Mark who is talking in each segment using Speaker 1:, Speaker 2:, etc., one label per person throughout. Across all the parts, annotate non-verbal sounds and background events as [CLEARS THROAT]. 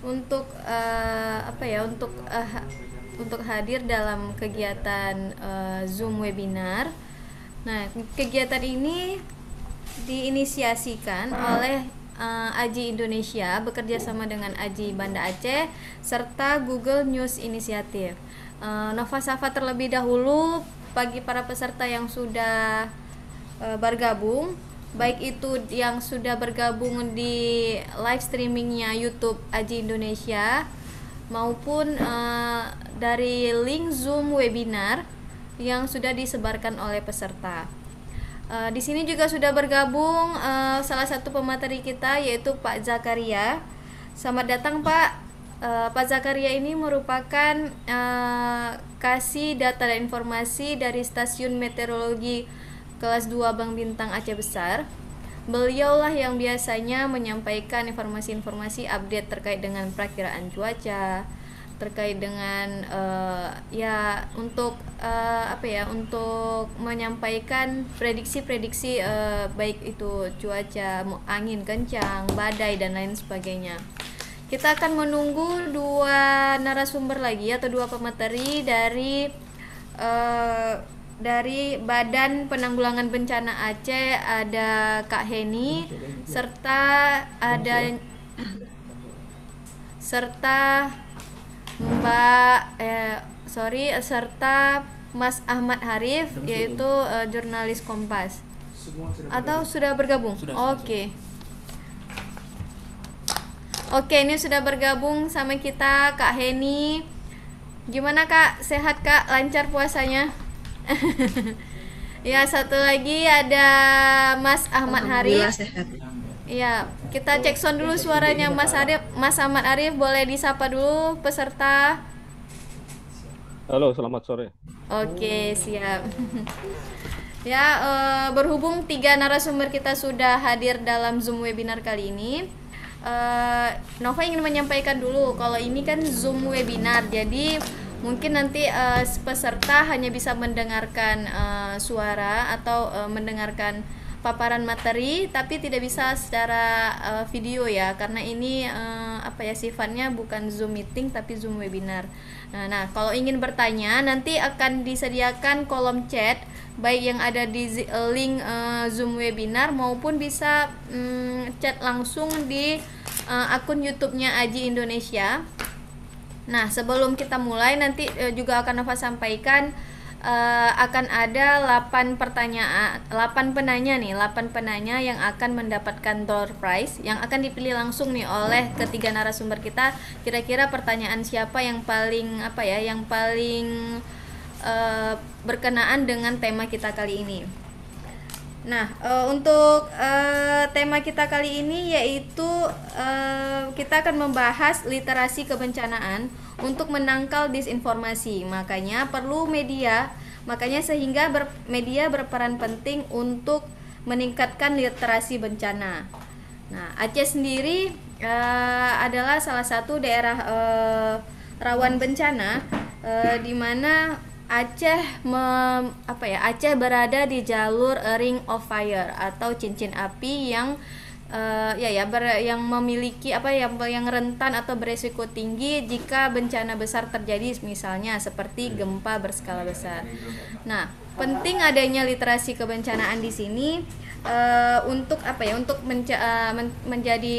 Speaker 1: untuk uh, apa ya untuk uh, untuk hadir dalam kegiatan uh, Zoom webinar. Nah, kegiatan ini diinisiasikan ah. oleh uh, Aji Indonesia bekerja sama dengan Aji Banda Aceh serta Google News Inisiatif. Uh, Nova Safa terlebih dahulu bagi para peserta yang sudah uh, bergabung baik itu yang sudah bergabung di live streamingnya YouTube Aji Indonesia maupun uh, dari link Zoom webinar yang sudah disebarkan oleh peserta. Uh, di sini juga sudah bergabung uh, salah satu pemateri kita yaitu Pak Zakaria. Selamat datang Pak. Uh, Pak Zakaria ini merupakan uh, kasih data dan informasi dari Stasiun Meteorologi kelas 2 Bang Bintang Aceh Besar. Beliaulah yang biasanya menyampaikan informasi-informasi update terkait dengan perkiraan cuaca, terkait dengan uh, ya untuk uh, apa ya untuk menyampaikan prediksi-prediksi uh, baik itu cuaca angin kencang badai dan lain sebagainya kita akan menunggu dua narasumber lagi atau dua pemateri dari uh, dari Badan Penanggulangan Bencana Aceh ada Kak Heni serta ada serta Mbak eh, sorry serta Mas Ahmad Harif yaitu eh, jurnalis Kompas atau sudah bergabung oke oke ini sudah bergabung sama kita Kak Heni gimana Kak sehat Kak lancar puasanya [LAUGHS] ya satu lagi ada Mas Ahmad Harif. Iya, kita cek sound dulu suaranya Mas Arif. Mas Ahmad Arif boleh disapa dulu peserta.
Speaker 2: Halo, selamat sore.
Speaker 1: Oke, siap. [LAUGHS] ya, eh, berhubung tiga narasumber kita sudah hadir dalam Zoom webinar kali ini. Eh, Nova ingin menyampaikan dulu kalau ini kan Zoom webinar. Jadi Mungkin nanti uh, peserta hanya bisa mendengarkan uh, suara atau uh, mendengarkan paparan materi tapi tidak bisa secara uh, video ya karena ini uh, apa ya sifatnya bukan Zoom meeting tapi Zoom webinar. Nah, nah, kalau ingin bertanya nanti akan disediakan kolom chat baik yang ada di link uh, Zoom webinar maupun bisa um, chat langsung di uh, akun YouTube-nya Aji Indonesia. Nah, sebelum kita mulai nanti e, juga akan Nova sampaikan uh, akan ada 8 pertanyaan, 8 penanya nih, 8 penanya yang akan mendapatkan door prize yang akan dipilih langsung nih oleh ketiga narasumber kita. Kira-kira pertanyaan siapa yang paling apa ya, yang paling uh, berkenaan dengan tema kita kali ini. Nah, e, untuk e, tema kita kali ini yaitu e, kita akan membahas literasi kebencanaan untuk menangkal disinformasi. Makanya perlu media, makanya sehingga ber, media berperan penting untuk meningkatkan literasi bencana. Nah, Aceh sendiri e, adalah salah satu daerah e, rawan bencana e, di mana Aceh mem, apa ya Aceh berada di jalur ring of fire atau cincin api yang uh, ya ya ber, yang memiliki apa yang yang rentan atau beresiko tinggi jika bencana besar terjadi misalnya seperti hmm. gempa berskala besar. Nah, penting adanya literasi kebencanaan di sini uh, untuk apa ya untuk menca uh, men menjadi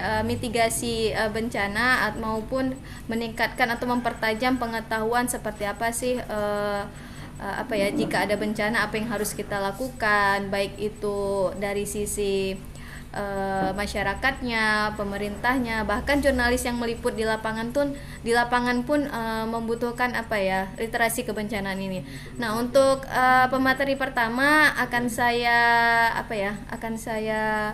Speaker 1: uh, mitigasi uh, bencana at maupun meningkatkan atau mempertajam pengetahuan seperti apa sih uh, uh, apa ya jika ada bencana apa yang harus kita lakukan baik itu dari sisi e, masyarakatnya, pemerintahnya, bahkan jurnalis yang meliput di lapangan pun di lapangan pun e, membutuhkan apa ya literasi kebencanaan ini. Nah untuk e, pemateri pertama akan saya apa ya akan saya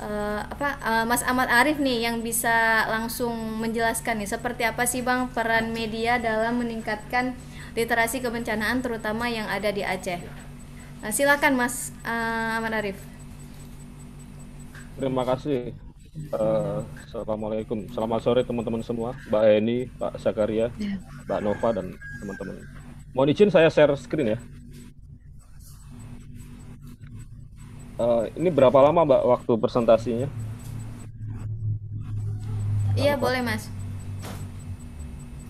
Speaker 1: uh, apa uh, Mas Ahmad Arif nih yang bisa langsung menjelaskan nih seperti apa sih bang peran media dalam meningkatkan literasi kebencanaan terutama yang ada di Aceh. Nah, silakan Mas uh, Ahmad Arif
Speaker 2: terima kasih. Uh, Assalamualaikum. Selamat sore teman-teman semua, Mbak Eni, Pak Sakaria, ya. Mbak Nova dan teman-teman. Mohon izin saya share screen ya. Uh, ini berapa lama Mbak waktu presentasinya?
Speaker 1: Iya, boleh Mas.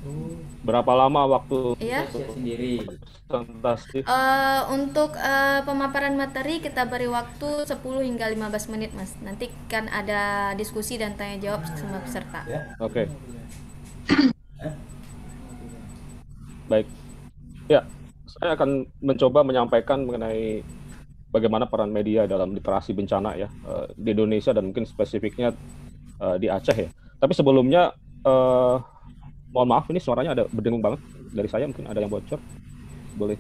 Speaker 1: Oh.
Speaker 2: Berapa lama waktu iya? sendiri? fantastis
Speaker 1: Uh, untuk uh, pemaparan materi kita beri waktu 10 hingga 15 menit, Mas. Nanti kan ada diskusi dan tanya jawab sama peserta. Ya. Oke. Okay.
Speaker 2: Baik. Ya, saya akan mencoba menyampaikan mengenai bagaimana peran media dalam literasi bencana ya eh, di Indonesia dan mungkin spesifiknya di Aceh ya. Tapi sebelumnya mohon maaf ini suaranya ada berdengung banget dari saya mungkin ada yang bocor boleh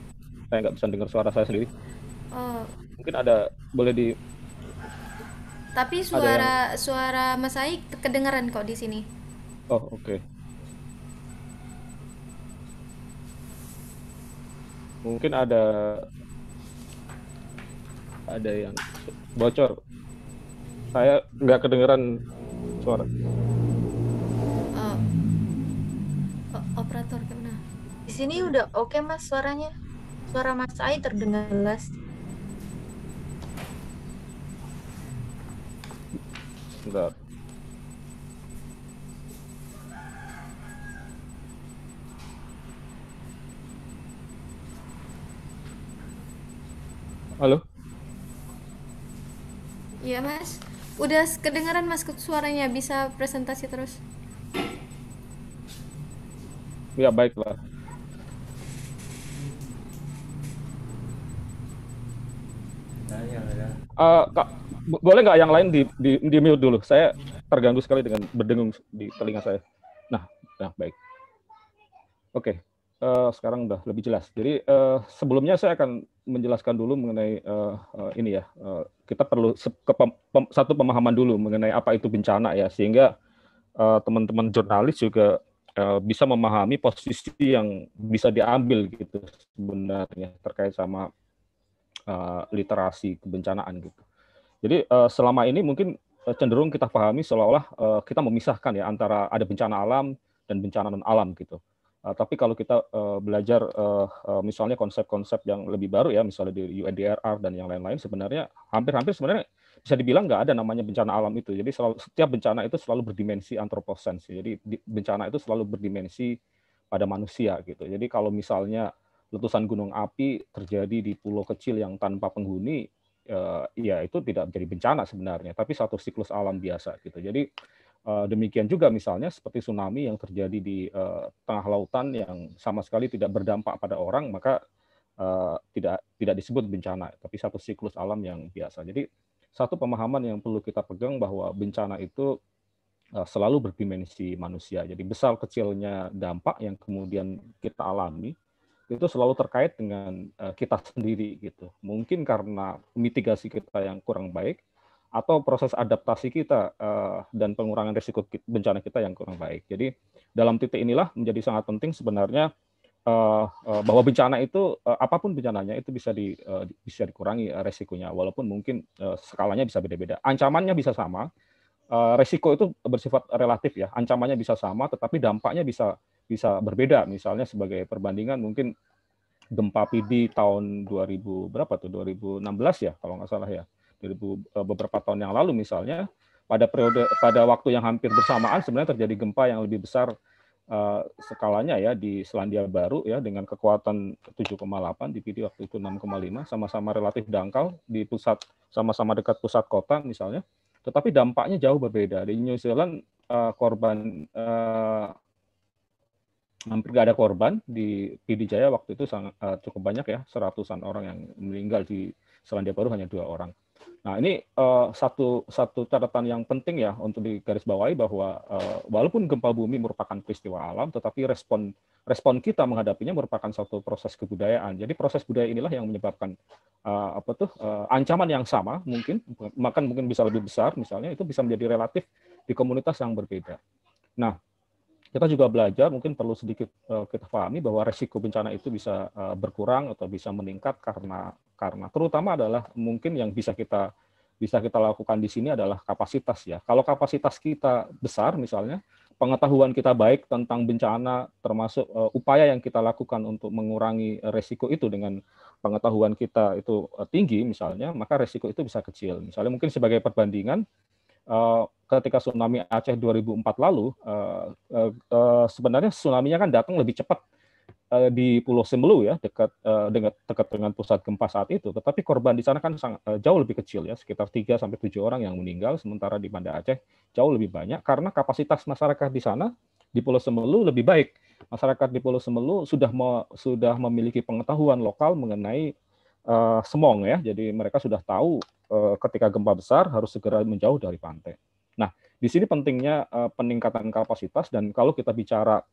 Speaker 2: saya nggak bisa dengar suara saya sendiri oh. mungkin ada boleh di
Speaker 1: tapi suara yang... suara Mas Aik kedengeran kok di sini
Speaker 2: oh oke okay. mungkin ada ada yang bocor saya nggak kedengeran suara
Speaker 1: operator kena. Di sini udah oke okay, mas suaranya. Suara Mas Ai terdengar jelas.
Speaker 2: Enggak. Halo?
Speaker 1: Iya mas, udah kedengaran mas suaranya bisa presentasi terus.
Speaker 2: Ya baiklah. Uh, kak, boleh nggak yang lain di, di, di mute dulu? Saya terganggu sekali dengan berdengung di telinga saya. Nah, nah baik. Oke, okay. uh, eh, sekarang udah lebih jelas. Jadi uh, sebelumnya saya akan menjelaskan dulu mengenai uh, uh, ini ya. Uh, kita perlu se pem satu pemahaman dulu mengenai apa itu bencana ya, sehingga teman-teman uh, teman -teman jurnalis juga Eh, bisa memahami posisi yang bisa diambil gitu sebenarnya terkait sama uh, literasi kebencanaan gitu. Jadi uh, selama ini mungkin cenderung kita pahami seolah-olah uh, kita memisahkan ya antara ada bencana alam dan bencana non alam gitu. Uh, tapi kalau kita uh, belajar uh, uh, misalnya konsep-konsep yang lebih baru ya misalnya di UNDRR dan yang lain-lain sebenarnya hampir-hampir sebenarnya bisa dibilang nggak ada namanya bencana alam itu. Jadi selalu, setiap bencana itu selalu berdimensi antroposen Jadi bencana itu selalu berdimensi pada manusia gitu. Jadi kalau misalnya letusan gunung api terjadi di pulau kecil yang tanpa penghuni, eh, ya itu tidak menjadi bencana sebenarnya, tapi satu siklus alam biasa gitu. Jadi eh, demikian juga misalnya seperti tsunami yang terjadi di eh, tengah lautan yang sama sekali tidak berdampak pada orang, maka Uh, tidak tidak disebut bencana, tapi satu siklus alam yang biasa. Jadi satu pemahaman yang perlu kita pegang bahwa bencana itu eh, selalu berdimensi manusia. Jadi besar kecilnya dampak yang kemudian kita alami itu selalu terkait dengan eh, kita sendiri gitu. Mungkin karena mitigasi kita yang kurang baik atau proses adaptasi kita eh, dan pengurangan risiko bencana kita yang kurang baik. Jadi dalam titik inilah menjadi sangat penting sebenarnya uh, bahwa bencana itu uh, apapun bencananya itu bisa di uh, bisa dikurangi resikonya walaupun mungkin uh, skalanya bisa beda-beda. Ancamannya bisa sama. Uh, resiko itu bersifat relatif ya. Ancamannya bisa sama tetapi dampaknya bisa bisa berbeda. Misalnya sebagai perbandingan mungkin gempa PD tahun 2000 berapa tuh 2016 ya kalau nggak salah ya. 2000 beberapa tahun yang lalu misalnya pada periode pada waktu yang hampir bersamaan sebenarnya terjadi gempa yang lebih besar uh, skalanya ya di Selandia Baru ya dengan kekuatan 7,8 di PD waktu itu 6,5 sama-sama relatif dangkal di pusat sama-sama dekat pusat kota misalnya tetapi dampaknya jauh berbeda di New Zealand uh, korban uh, hampir tidak ada korban di PD Jaya waktu itu sangat, uh, cukup banyak ya seratusan orang yang meninggal di Selandia Baru hanya dua orang Nah, ini uh, satu satu catatan yang penting ya untuk digarisbawahi bahwa uh, walaupun gempa bumi merupakan peristiwa alam, tetapi respon respon kita menghadapinya merupakan suatu proses kebudayaan. Jadi proses budaya inilah yang menyebabkan uh, apa tuh uh, ancaman yang sama mungkin makan mungkin bisa lebih besar misalnya itu bisa menjadi relatif di komunitas yang berbeda. Nah, kita juga belajar mungkin perlu sedikit uh, kita pahami bahwa resiko bencana itu bisa uh, berkurang atau bisa meningkat karena karena terutama adalah mungkin yang bisa kita bisa kita lakukan di sini adalah kapasitas ya. Kalau kapasitas kita besar misalnya, pengetahuan kita baik tentang bencana termasuk uh, upaya yang kita lakukan untuk mengurangi resiko itu dengan pengetahuan kita itu uh, tinggi misalnya, maka resiko itu bisa kecil. Misalnya mungkin sebagai perbandingan uh, ketika tsunami Aceh 2004 lalu uh, uh, uh, sebenarnya tsunami-nya kan datang lebih cepat uh, di Pulau Sembelu ya dekat uh, dengan dekat dengan pusat gempa saat itu tetapi korban di sana kan sangat, uh, jauh lebih kecil ya sekitar 3 sampai 7 orang yang meninggal sementara di Banda Aceh jauh lebih banyak karena kapasitas masyarakat di sana di Pulau Semelu lebih baik masyarakat di Pulau Semelu sudah me, sudah memiliki pengetahuan lokal mengenai uh, semong ya jadi mereka sudah tahu uh, ketika gempa besar harus segera menjauh dari pantai nah di sini pentingnya uh, peningkatan kapasitas dan kalau kita bicara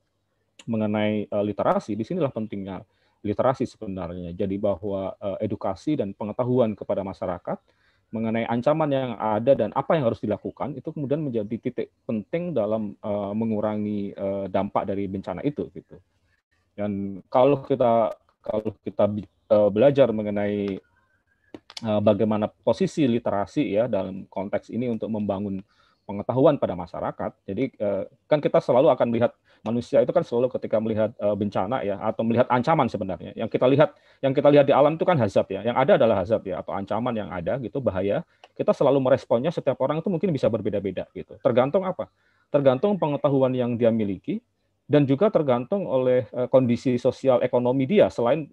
Speaker 2: mengenai uh, literasi, di sinilah pentingnya literasi sebenarnya. Jadi bahwa uh, edukasi dan pengetahuan kepada masyarakat mengenai ancaman yang ada dan apa yang harus dilakukan itu kemudian menjadi titik penting dalam uh, mengurangi uh, dampak dari bencana itu gitu. Dan kalau kita kalau kita uh, belajar mengenai uh, bagaimana posisi literasi ya dalam konteks ini untuk membangun pengetahuan pada masyarakat. Jadi eh, kan kita selalu akan melihat manusia itu kan selalu ketika melihat eh, bencana ya atau melihat ancaman sebenarnya. Yang kita lihat yang kita lihat di alam itu kan hazab ya. Yang ada adalah hazab ya atau ancaman yang ada gitu bahaya. Kita selalu meresponnya setiap orang itu mungkin bisa berbeda-beda gitu. Tergantung apa? Tergantung pengetahuan yang dia miliki dan juga tergantung oleh eh, kondisi sosial ekonomi dia selain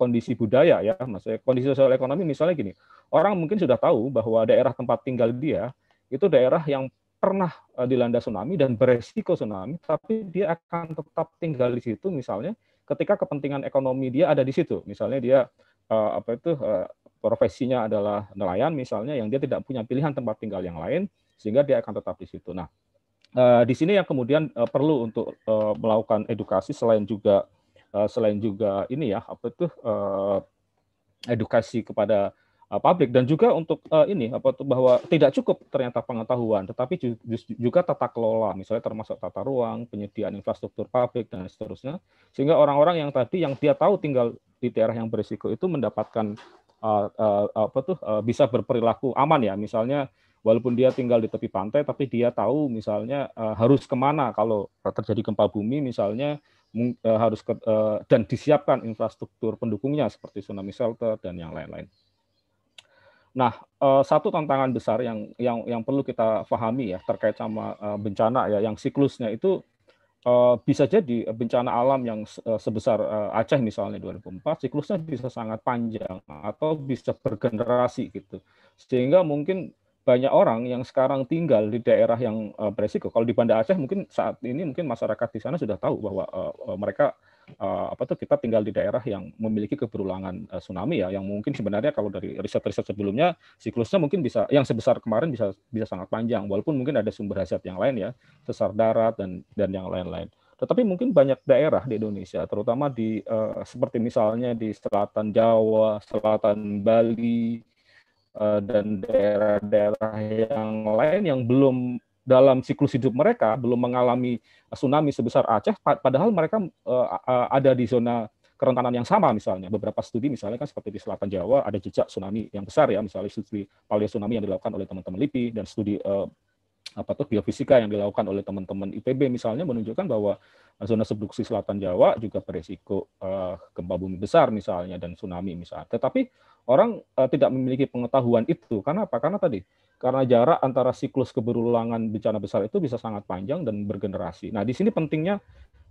Speaker 2: kondisi budaya ya maksudnya kondisi sosial ekonomi misalnya gini orang mungkin sudah tahu bahwa daerah tempat tinggal dia itu daerah yang pernah eh, dilanda tsunami dan beresiko tsunami, tapi dia akan tetap tinggal di situ misalnya ketika kepentingan ekonomi dia ada di situ. Misalnya dia eh, apa itu eh, profesinya adalah nelayan misalnya yang dia tidak punya pilihan tempat tinggal yang lain sehingga dia akan tetap di situ. Nah, di sini yang kemudian perlu untuk melakukan edukasi selain juga selain juga ini ya apa itu edukasi kepada uh, publik dan juga untuk uh, ini apa bahwa tidak cukup ternyata pengetahuan tetapi juga tata kelola misalnya termasuk tata ruang penyediaan infrastruktur publik dan seterusnya sehingga orang-orang yang tadi yang dia tahu tinggal di daerah yang berisiko itu mendapatkan uh, uh, apa tuh uh, bisa berperilaku aman ya misalnya walaupun dia tinggal di tepi pantai tapi dia tahu misalnya uh, harus kemana kalau terjadi gempa bumi misalnya uh, harus ke, uh, dan disiapkan infrastruktur pendukungnya seperti tsunami shelter dan yang lain-lain. Nah, eh, satu tantangan besar yang yang yang perlu kita pahami ya terkait sama eh, bencana ya yang siklusnya itu eh, bisa jadi bencana alam yang sebesar Aceh misalnya 2004 siklusnya bisa sangat panjang atau bisa bergenerasi gitu sehingga mungkin banyak orang yang sekarang tinggal di daerah yang beresiko kalau di Banda Aceh mungkin saat ini mungkin masyarakat di sana sudah tahu bahwa mereka uh, apa tuh kita tinggal di daerah yang memiliki keberulangan uh, tsunami ya yang mungkin sebenarnya kalau dari riset-riset sebelumnya siklusnya mungkin bisa yang sebesar kemarin bisa bisa sangat panjang walaupun mungkin ada sumber hazard yang lain ya sesar darat dan dan yang lain-lain tetapi mungkin banyak daerah di Indonesia terutama di uh, seperti misalnya di selatan Jawa, selatan Bali dan daerah-daerah yang lain yang belum dalam siklus hidup mereka belum mengalami tsunami sebesar Aceh, padahal mereka eh, ada di zona kerentanan yang sama misalnya. Beberapa studi misalnya kan seperti di Selatan Jawa ada jejak tsunami yang besar ya, misalnya studi paleo tsunami yang dilakukan oleh teman-teman LIPI dan studi eh, apa tuh biofisika yang dilakukan oleh teman-teman IPB misalnya menunjukkan bahwa zona subduksi Selatan Jawa juga berisiko eh, gempa bumi besar misalnya dan tsunami misalnya. Tetapi orang tidak memiliki pengetahuan itu karena apa? Karena tadi karena jarak antara siklus keberulangan bencana besar itu bisa sangat panjang dan bergenerasi. Nah, di sini pentingnya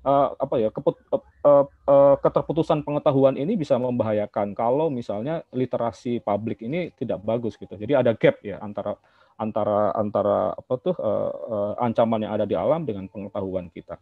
Speaker 2: uh, apa ya keput, uh, uh, uh, keterputusan pengetahuan ini bisa membahayakan kalau misalnya literasi publik ini tidak bagus gitu. Jadi ada gap ya antara antara antara apa tuh uh, uh, ancaman yang ada di alam dengan pengetahuan kita.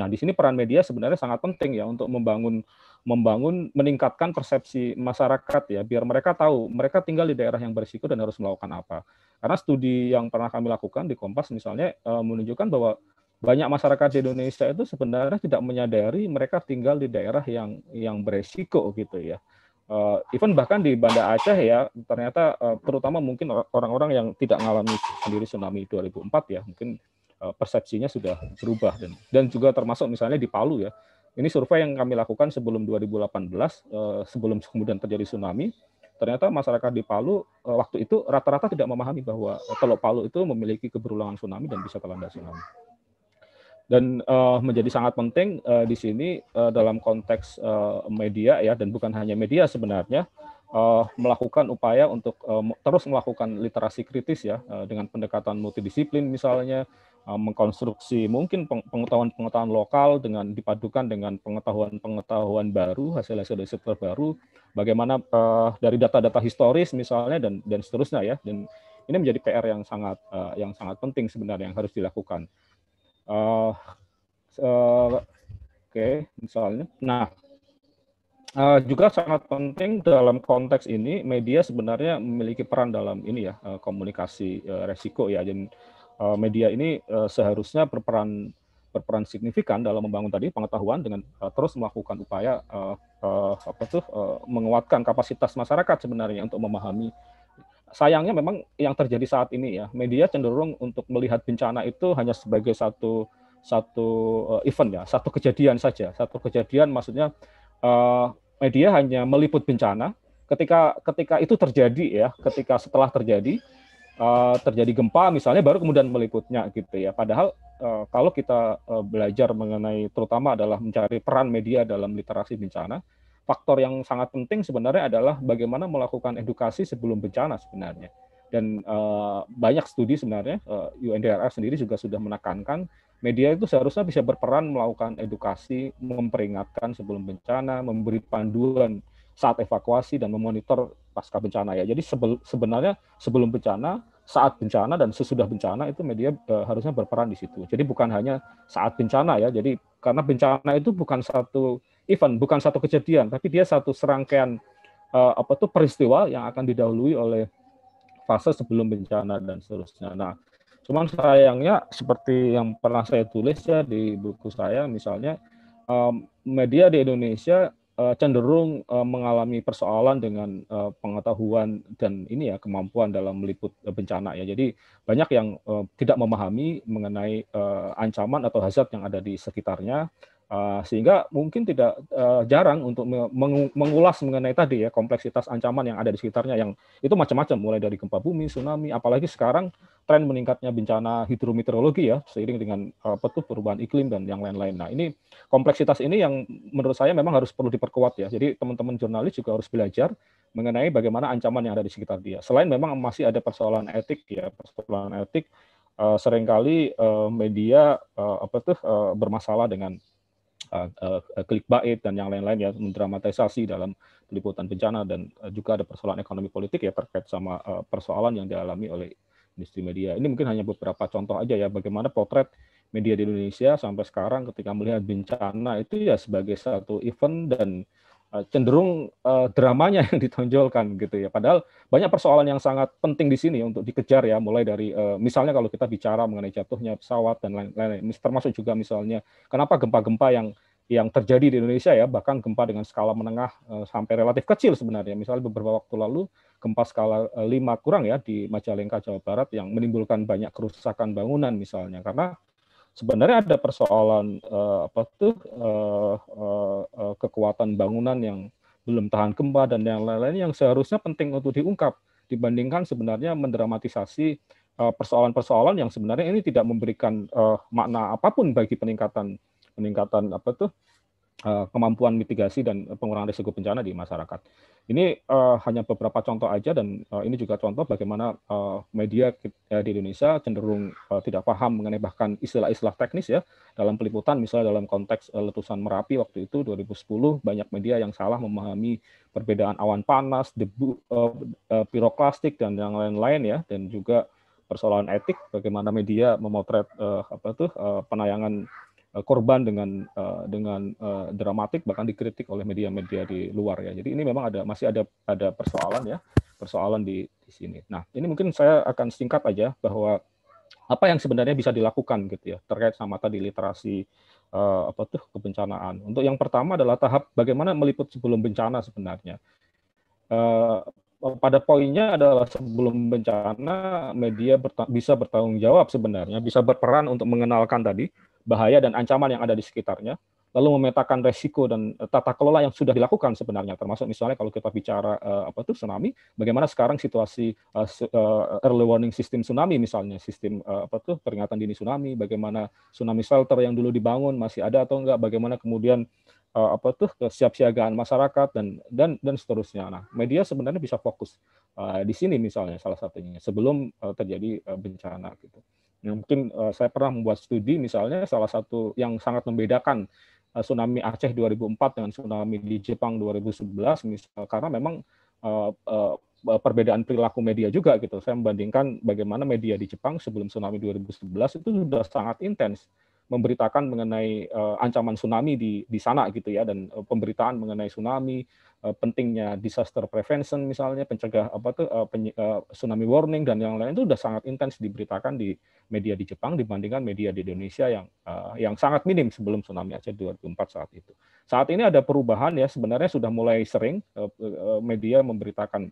Speaker 2: Nah, di sini peran media sebenarnya sangat penting ya untuk membangun membangun meningkatkan persepsi masyarakat ya biar mereka tahu mereka tinggal di daerah yang berisiko dan harus melakukan apa. Karena studi yang pernah kami lakukan di Kompas misalnya eh, menunjukkan bahwa banyak masyarakat di Indonesia itu sebenarnya tidak menyadari mereka tinggal di daerah yang yang beresiko gitu ya. Uh, even bahkan di Banda Aceh ya ternyata uh, terutama mungkin orang-orang yang tidak mengalami sendiri tsunami 2004 ya mungkin uh, persepsinya sudah berubah dan dan juga termasuk misalnya di Palu ya. Ini survei yang kami lakukan sebelum 2018 uh, sebelum kemudian terjadi tsunami ternyata masyarakat di Palu eh, waktu itu rata-rata tidak memahami bahwa Teluk Palu itu memiliki keberulangan tsunami dan bisa terlanda tsunami. Dan uh, menjadi sangat penting uh, di sini uh, dalam konteks uh, media ya dan bukan hanya media sebenarnya uh, melakukan upaya untuk uh, terus melakukan literasi kritis ya uh, dengan pendekatan multidisiplin misalnya Eh, mengkonstruksi mungkin pengetahuan-pengetahuan lokal dengan dipadukan dengan pengetahuan-pengetahuan baru, hasil-hasil riset terbaru, bagaimana uh, dari data-data historis misalnya dan dan seterusnya ya. Dan ini menjadi PR yang sangat uh, yang sangat penting sebenarnya yang harus dilakukan. Uh, uh, Oke, okay, misalnya. Nah, uh, juga sangat penting dalam konteks ini media sebenarnya memiliki peran dalam ini ya uh, komunikasi uh, resiko ya. dan Eh, media ini eh, seharusnya berperan berperan signifikan dalam membangun tadi pengetahuan dengan eh, terus melakukan upaya apa tuh menguatkan kapasitas masyarakat sebenarnya untuk memahami sayangnya memang yang terjadi saat ini ya media cenderung untuk melihat bencana itu hanya sebagai satu satu event ya satu kejadian saja satu kejadian maksudnya media hanya meliput bencana ketika ketika itu terjadi ya ketika setelah terjadi Eh, terjadi gempa misalnya baru kemudian meliputnya gitu ya. Padahal uh, kalau kita uh, belajar mengenai terutama adalah mencari peran media dalam literasi bencana, faktor yang sangat penting sebenarnya adalah bagaimana melakukan edukasi sebelum bencana sebenarnya. Dan uh, banyak studi sebenarnya uh, UNDRR sendiri juga sudah menekankan media itu seharusnya bisa berperan melakukan edukasi, memperingatkan sebelum bencana, memberi panduan saat evakuasi dan memonitor pasca bencana ya. Jadi sebel, sebenarnya sebelum bencana, saat bencana dan sesudah bencana itu media e, harusnya berperan di situ. Jadi bukan hanya saat bencana ya. Jadi karena bencana itu bukan satu event, bukan satu kejadian, tapi dia satu serangkaian e, apa tuh peristiwa yang akan didahului oleh fase sebelum bencana dan seterusnya. Nah, cuman sayangnya seperti yang pernah saya tulis ya di buku saya misalnya media di Indonesia Eh, cenderung eh, mengalami persoalan dengan eh, pengetahuan dan ini ya kemampuan dalam meliput bencana ya. Jadi banyak yang tidak memahami mengenai ancaman atau hazard yang ada di sekitarnya Eh, sehingga mungkin tidak uh, jarang untuk mengulas mengenai tadi ya kompleksitas ancaman yang ada di sekitarnya yang itu macam-macam mulai dari gempa bumi, tsunami, apalagi sekarang tren meningkatnya bencana hidrometeorologi ya seiring dengan uh, eh, petuh perubahan iklim dan yang lain-lain. Nah, ini kompleksitas ini yang menurut saya memang harus perlu diperkuat ya. Jadi teman-teman jurnalis juga harus belajar mengenai bagaimana ancaman yang ada di sekitar dia. Selain memang masih ada persoalan etik ya, persoalan etik uh, seringkali uh, media uh, apa tuh uh, bermasalah dengan uh, klik uh, uh, bait dan yang lain-lain ya mendramatisasi dalam peliputan bencana dan uh, juga ada persoalan ekonomi politik ya terkait sama persoalan yang dialami oleh industri media. Ini mungkin hanya beberapa contoh aja ya bagaimana potret media di Indonesia sampai sekarang ketika melihat bencana itu ya sebagai satu event dan Eh, cenderung uh, dramanya yang [LAUGHS] ditonjolkan gitu ya. Padahal banyak persoalan yang sangat penting di sini untuk dikejar ya, mulai dari uh, misalnya kalau kita bicara mengenai jatuhnya pesawat dan lain-lain, termasuk juga misalnya kenapa gempa-gempa yang yang terjadi di Indonesia ya, bahkan gempa dengan skala menengah uh, sampai relatif kecil sebenarnya. Misalnya beberapa waktu lalu gempa skala uh, kurang ya di Majalengka Jawa Barat yang menimbulkan banyak kerusakan bangunan misalnya karena sebenarnya ada persoalan uh, apa tuh uh, uh, uh, kekuatan bangunan yang belum tahan gempa dan yang lain-lain yang seharusnya penting untuk diungkap dibandingkan sebenarnya mendramatisasi persoalan-persoalan yang sebenarnya ini tidak memberikan uh, makna apapun bagi peningkatan peningkatan apa tuh Eh, kemampuan mitigasi dan pengurangan risiko bencana di masyarakat. Ini uh, hanya beberapa contoh aja dan uh, ini juga contoh bagaimana uh, media di Indonesia cenderung uh, tidak paham mengenai bahkan istilah-istilah teknis ya dalam peliputan misalnya dalam konteks uh, letusan Merapi waktu itu 2010 banyak media yang salah memahami perbedaan awan panas, debu uh, uh, piroklastik dan yang lain-lain ya dan juga persoalan etik bagaimana media memotret uh, apa tuh penayangan Eh, korban dengan eh, dengan eh, dramatik bahkan dikritik oleh media-media di luar ya. Jadi ini memang ada masih ada ada persoalan ya, persoalan di di sini. Nah, ini mungkin saya akan singkat aja bahwa apa yang sebenarnya bisa dilakukan gitu ya terkait sama tadi literasi apa tuh kebencanaan. Untuk yang pertama adalah tahap bagaimana meliput sebelum bencana sebenarnya. pada poinnya adalah sebelum bencana media bisa bertanggung jawab sebenarnya, bisa berperan untuk mengenalkan tadi bahaya dan ancaman yang ada di sekitarnya, lalu memetakan resiko dan eh, tata kelola yang sudah dilakukan sebenarnya termasuk misalnya kalau kita bicara uh, apa tuh tsunami bagaimana sekarang situasi uh, uh, early warning system tsunami misalnya sistem uh, apa tuh peringatan dini tsunami bagaimana tsunami shelter yang dulu dibangun masih ada atau enggak bagaimana kemudian uh, apa tuh kesiapsiagaan masyarakat dan dan dan seterusnya nah media sebenarnya bisa fokus uh, di sini misalnya salah satunya sebelum uh, terjadi uh, bencana gitu Ya, mungkin uh, saya pernah membuat studi misalnya salah satu yang sangat membedakan uh, tsunami Aceh 2004 dengan tsunami di Jepang 2011 misal karena memang uh, uh, perbedaan perilaku media juga gitu. Saya membandingkan bagaimana media di Jepang sebelum tsunami 2011 itu sudah sangat intens memberitakan mengenai uh, ancaman tsunami di di sana gitu ya dan uh, pemberitaan mengenai tsunami uh, pentingnya disaster prevention misalnya pencegah apa tuh uh, penye, uh, tsunami warning dan yang lain itu sudah sangat intens diberitakan di media di Jepang dibandingkan media di Indonesia yang uh, yang sangat minim sebelum tsunami Aceh 2004 saat itu. Saat ini ada perubahan ya sebenarnya sudah mulai sering uh, uh, media memberitakan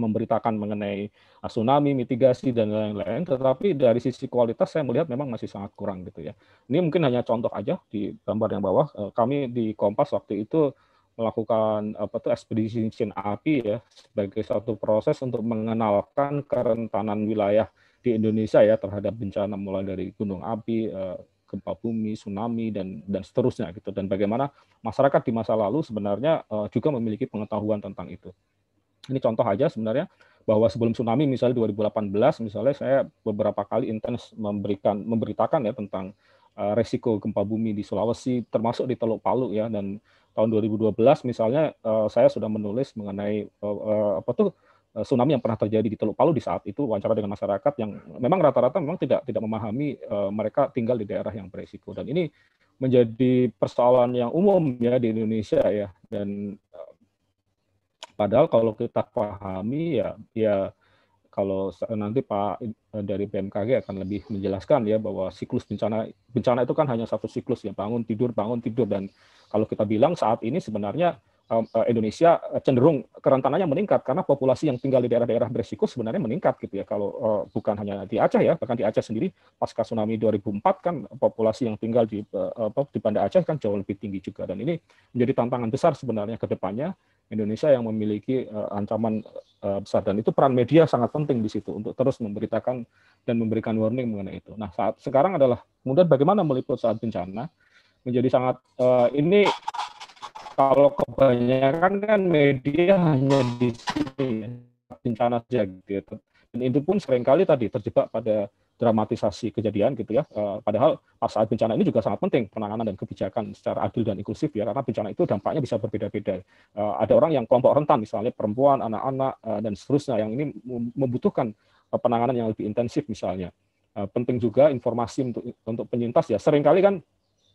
Speaker 2: memberitakan mengenai ah, tsunami, mitigasi dan lain-lain. Tetapi dari sisi kualitas saya melihat memang masih sangat kurang gitu ya. Ini mungkin hanya contoh aja di gambar yang bawah. Eh, kami di Kompas waktu itu melakukan apa tuh expedition api ya sebagai satu proses untuk mengenalkan kerentanan wilayah di Indonesia ya terhadap bencana mulai dari gunung api, eh, gempa bumi, tsunami dan dan seterusnya gitu dan bagaimana masyarakat di masa lalu sebenarnya eh, juga memiliki pengetahuan tentang itu. Ini contoh aja sebenarnya bahwa sebelum tsunami misalnya 2018 misalnya saya beberapa kali intens memberikan memberitakan ya tentang uh, resiko gempa bumi di Sulawesi termasuk di Teluk Palu ya dan tahun 2012 misalnya eh, saya sudah menulis mengenai eh, apa tuh tsunami yang pernah terjadi di Teluk Palu di saat itu wawancara dengan masyarakat yang memang rata-rata memang tidak tidak memahami mereka tinggal di daerah yang beresiko dan ini menjadi persoalan yang umum ya di Indonesia ya dan Padahal kalau kita pahami ya ya kalau nanti Pak eh, dari BMKG akan lebih menjelaskan ya bahwa siklus bencana bencana itu kan hanya satu siklus ya bangun tidur bangun tidur dan kalau kita bilang saat ini sebenarnya Um, uh, Indonesia uh, cenderung kerentanannya meningkat karena populasi yang tinggal di daerah-daerah berisiko sebenarnya meningkat gitu ya kalau uh, bukan hanya di Aceh ya bahkan di Aceh sendiri pasca tsunami 2004 kan populasi yang tinggal di di Banda Aceh kan jauh lebih tinggi juga dan ini menjadi tantangan besar sebenarnya ke depannya Indonesia yang memiliki ancaman besar dan itu peran media sangat penting di situ untuk terus memberitakan dan memberikan warning mengenai itu. Nah, saat sekarang adalah kemudian bagaimana meliput saat bencana menjadi sangat uh, ini kalau kebanyakan kan media hanya di sini bencana ya, saja gitu ya. dan itu pun seringkali tadi terjebak pada dramatisasi kejadian gitu ya eh, padahal saat bencana ini juga sangat penting penanganan dan kebijakan secara adil dan inklusif ya karena bencana itu dampaknya bisa berbeda-beda eh, ada orang yang kelompok rentan misalnya perempuan anak-anak eh, dan seterusnya yang ini membutuhkan penanganan yang lebih intensif misalnya penting juga informasi untuk untuk penyintas ya seringkali kan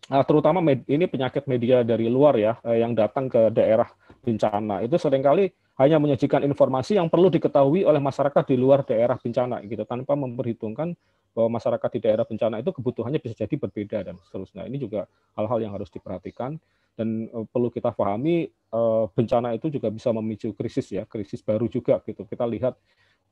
Speaker 2: Nah, terutama med, ini penyakit media dari luar ya eh, yang datang ke daerah bencana itu seringkali hanya menyajikan informasi yang perlu diketahui oleh masyarakat di luar daerah bencana gitu tanpa memperhitungkan bahwa masyarakat di daerah bencana itu kebutuhannya bisa jadi berbeda dan seterusnya ini juga hal-hal yang harus diperhatikan dan eh, perlu kita pahami eh, bencana itu juga bisa memicu krisis ya krisis baru juga gitu kita lihat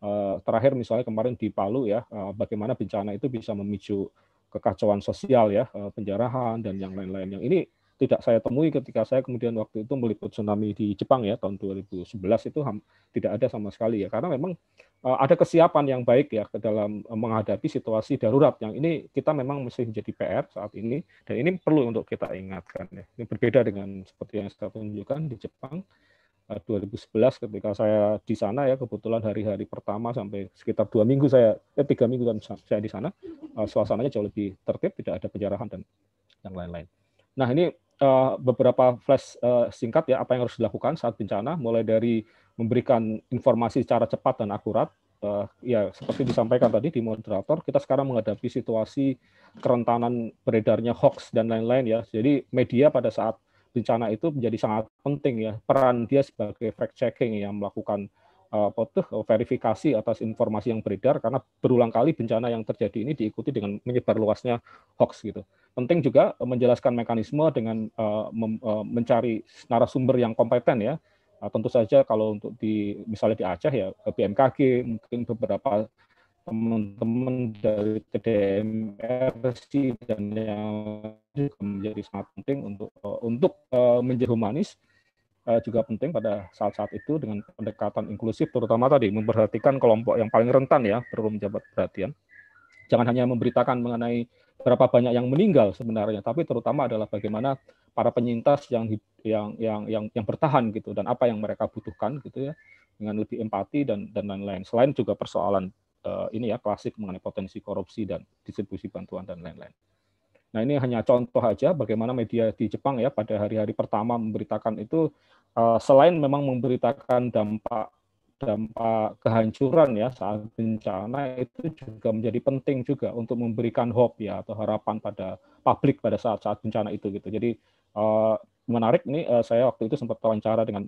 Speaker 2: Eh, terakhir misalnya kemarin di Palu ya eh, bagaimana bencana itu bisa memicu kekacauan sosial ya eh, penjarahan dan yang lain-lain yang ini tidak saya temui ketika saya kemudian waktu itu meliput tsunami di Jepang ya tahun 2011 itu tidak ada sama sekali ya karena memang ada kesiapan yang baik ya ke dalam menghadapi situasi darurat yang ini kita memang mesti menjadi PR saat ini dan ini perlu untuk kita ingatkan ya ini berbeda dengan seperti yang saya tunjukkan di Jepang 2011 eh, ketika saya di sana ya kebetulan hari-hari pertama sampai sekitar dua minggu saya eh tiga minggu kan saya di sana uh, suasananya jauh lebih tertib tidak ada penjarahan dan yang lain-lain. Nah ini uh, beberapa flash uh, singkat ya apa yang harus dilakukan saat bencana mulai dari memberikan informasi secara cepat dan akurat uh, ya seperti disampaikan tadi di moderator kita sekarang menghadapi situasi kerentanan beredarnya hoax dan lain-lain ya jadi media pada saat bencana itu menjadi sangat penting ya peran dia sebagai fact checking ya, yang melakukan eh, apa tuh verifikasi atas informasi yang beredar karena berulang kali bencana yang terjadi ini diikuti dengan menyebar luasnya hoax gitu. Penting juga menjelaskan mekanisme dengan uh, mem, uh, mencari narasumber yang kompeten ya. Uh, tentu saja kalau untuk di misalnya di Aceh ya BMKG mungkin beberapa teman-teman dari TDMR dan yang juga menjadi sangat penting untuk eh, untuk eh, menjadi humanis eh, juga penting pada saat-saat itu dengan pendekatan inklusif terutama tadi memperhatikan kelompok yang paling rentan ya perlu menjabat perhatian jangan hanya memberitakan mengenai berapa banyak yang meninggal sebenarnya tapi terutama adalah bagaimana para penyintas yang yang yang yang, yang bertahan gitu dan apa yang mereka butuhkan gitu ya dengan lebih empati dan dan lain-lain selain juga persoalan uh, ini ya klasik mengenai potensi korupsi dan distribusi bantuan dan lain-lain. Nah ini hanya contoh aja bagaimana media di Jepang ya pada hari-hari pertama memberitakan itu uh, selain memang memberitakan dampak dampak kehancuran ya saat bencana itu juga menjadi penting juga untuk memberikan hope ya atau harapan pada publik pada saat saat bencana itu gitu. Jadi uh, menarik nih uh, saya waktu itu sempat wawancara dengan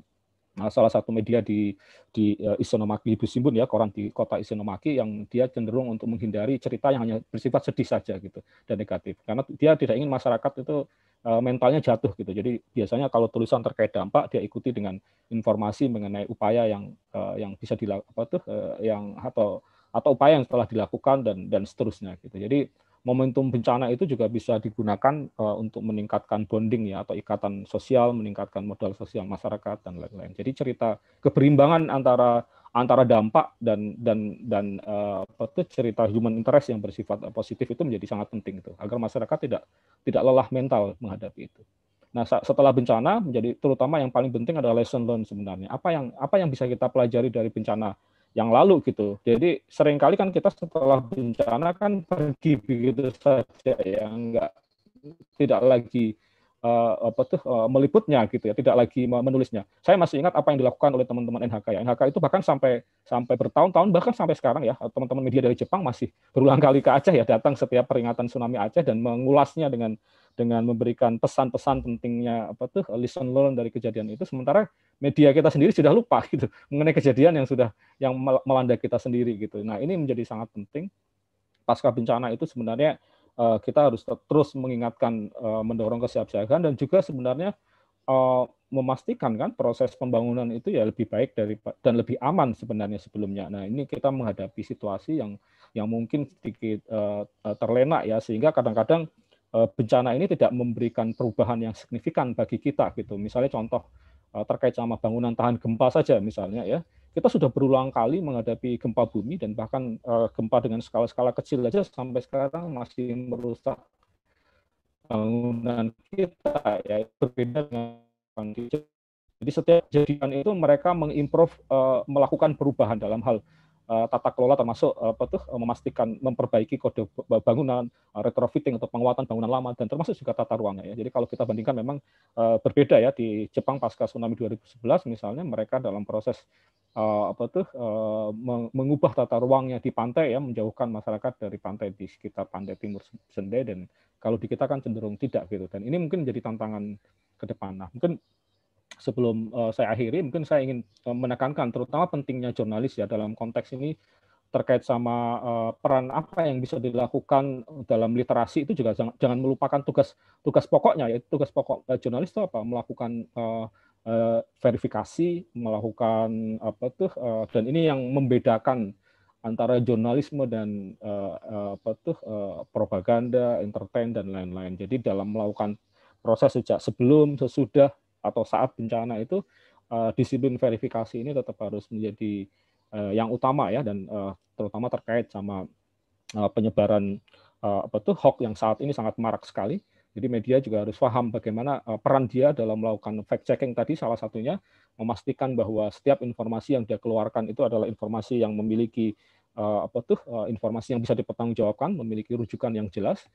Speaker 2: Nah, salah satu media di di eh, Isonomaki Hibusimbun ya koran di kota Isonomaki yang dia cenderung untuk menghindari cerita yang hanya bersifat sedih saja gitu dan negatif karena dia tidak ingin masyarakat itu eh, mentalnya jatuh gitu jadi biasanya kalau tulisan terkait dampak dia ikuti dengan informasi mengenai upaya yang eh, yang bisa dilakukan apa yang atau atau upaya yang telah dilakukan dan dan seterusnya gitu jadi momentum bencana itu juga bisa digunakan uh, untuk meningkatkan bonding ya atau ikatan sosial, meningkatkan modal sosial masyarakat dan lain-lain. Jadi cerita keberimbangan antara antara dampak dan dan dan uh, cerita human interest yang bersifat eh, positif itu menjadi sangat penting itu agar masyarakat tidak tidak lelah mental menghadapi itu. Nah, setelah bencana menjadi terutama yang paling penting adalah lesson learned sebenarnya. Apa yang apa yang bisa kita pelajari dari bencana yang lalu gitu. Jadi seringkali kan kita setelah bencana kan pergi begitu saja ya, enggak tidak lagi uh, apa tuh uh, meliputnya gitu ya, tidak lagi menulisnya. Saya masih ingat apa yang dilakukan oleh teman-teman NHK ya. NHK itu bahkan sampai sampai bertahun-tahun bahkan sampai sekarang ya, teman-teman media dari Jepang masih berulang kali ke Aceh ya, datang setiap peringatan tsunami Aceh dan mengulasnya dengan dengan memberikan pesan-pesan pentingnya apa tuh listen learn dari kejadian itu sementara media kita sendiri sudah lupa gitu [LAUGHS] mengenai kejadian yang sudah yang melanda kita sendiri gitu. Nah, ini menjadi sangat penting pasca bencana itu sebenarnya eh, kita harus terus mengingatkan eh, mendorong kesiapsiagaan dan juga sebenarnya eh, memastikan kan proses pembangunan itu ya lebih baik dari dan lebih aman sebenarnya sebelumnya. Nah, ini kita menghadapi situasi yang yang mungkin sedikit terlena ya sehingga kadang-kadang Eh, bencana ini tidak memberikan perubahan yang signifikan bagi kita gitu. Misalnya contoh eh, terkait sama bangunan tahan gempa saja misalnya ya. Kita sudah berulang kali menghadapi gempa bumi dan bahkan eh, gempa dengan skala-skala kecil saja sampai sekarang masih merusak bangunan kita ya berbeda dengan jadi setiap kejadian itu mereka mengimprove melakukan perubahan dalam hal Eh, tata kelola termasuk eh, apa tuh eh, memastikan memperbaiki kode bangunan, retrofitting atau penguatan bangunan lama dan termasuk juga tata ruangnya ya. Jadi kalau kita bandingkan memang berbeda ya di Jepang pasca tsunami 2011 misalnya mereka dalam proses apa tuh mengubah tata ruangnya di pantai ya menjauhkan masyarakat dari pantai di sekitar pantai timur Sendai dan kalau di kita kan cenderung tidak gitu dan ini mungkin menjadi tantangan ke depan. Nah, mungkin sebelum uh, saya akhiri, mungkin saya ingin eh, menekankan terutama pentingnya jurnalis ya dalam konteks ini terkait sama uh, peran apa yang bisa dilakukan dalam literasi itu juga jangan, jangan melupakan tugas tugas pokoknya yaitu tugas pokok uh, jurnalis itu apa melakukan uh, uh, verifikasi melakukan apa tuh uh, dan ini yang membedakan antara jurnalisme dan apa tuh uh, propaganda entertain dan lain-lain jadi dalam melakukan proses sejak sebelum sesudah atau saat bencana itu uh, disiplin verifikasi ini tetap harus menjadi uh, yang utama ya dan uh, terutama terkait sama uh, penyebaran uh, apa tuh hoax yang saat ini sangat marak sekali. Jadi media juga harus paham bagaimana peran dia dalam melakukan fact checking tadi salah satunya memastikan bahwa setiap informasi yang dia keluarkan itu adalah informasi yang memiliki apa tuh informasi yang bisa dipertanggungjawabkan, memiliki rujukan yang jelas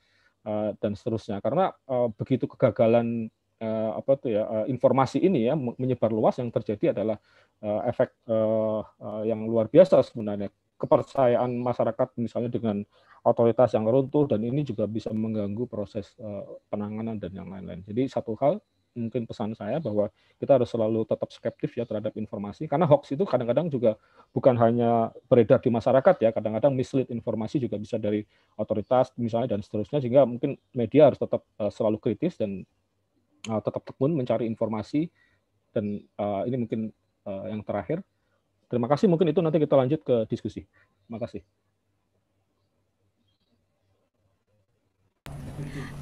Speaker 2: dan seterusnya. Karena begitu kegagalan uh, apa tuh ya uh, informasi ini ya menyebar luas yang terjadi adalah uh, efek uh, uh, yang luar biasa sebenarnya kepercayaan masyarakat misalnya dengan otoritas yang runtuh dan ini juga bisa mengganggu proses uh, penanganan dan yang lain-lain. Jadi satu hal mungkin pesan saya bahwa kita harus selalu tetap skeptif ya terhadap informasi karena hoax itu kadang-kadang juga bukan hanya beredar di masyarakat ya kadang-kadang mislead informasi juga bisa dari otoritas misalnya dan seterusnya sehingga mungkin media harus tetap selalu kritis dan uh, tetap tekun mencari informasi dan uh, ini mungkin uh, yang terakhir. Terima kasih. Mungkin itu nanti kita lanjut ke diskusi. Terima kasih.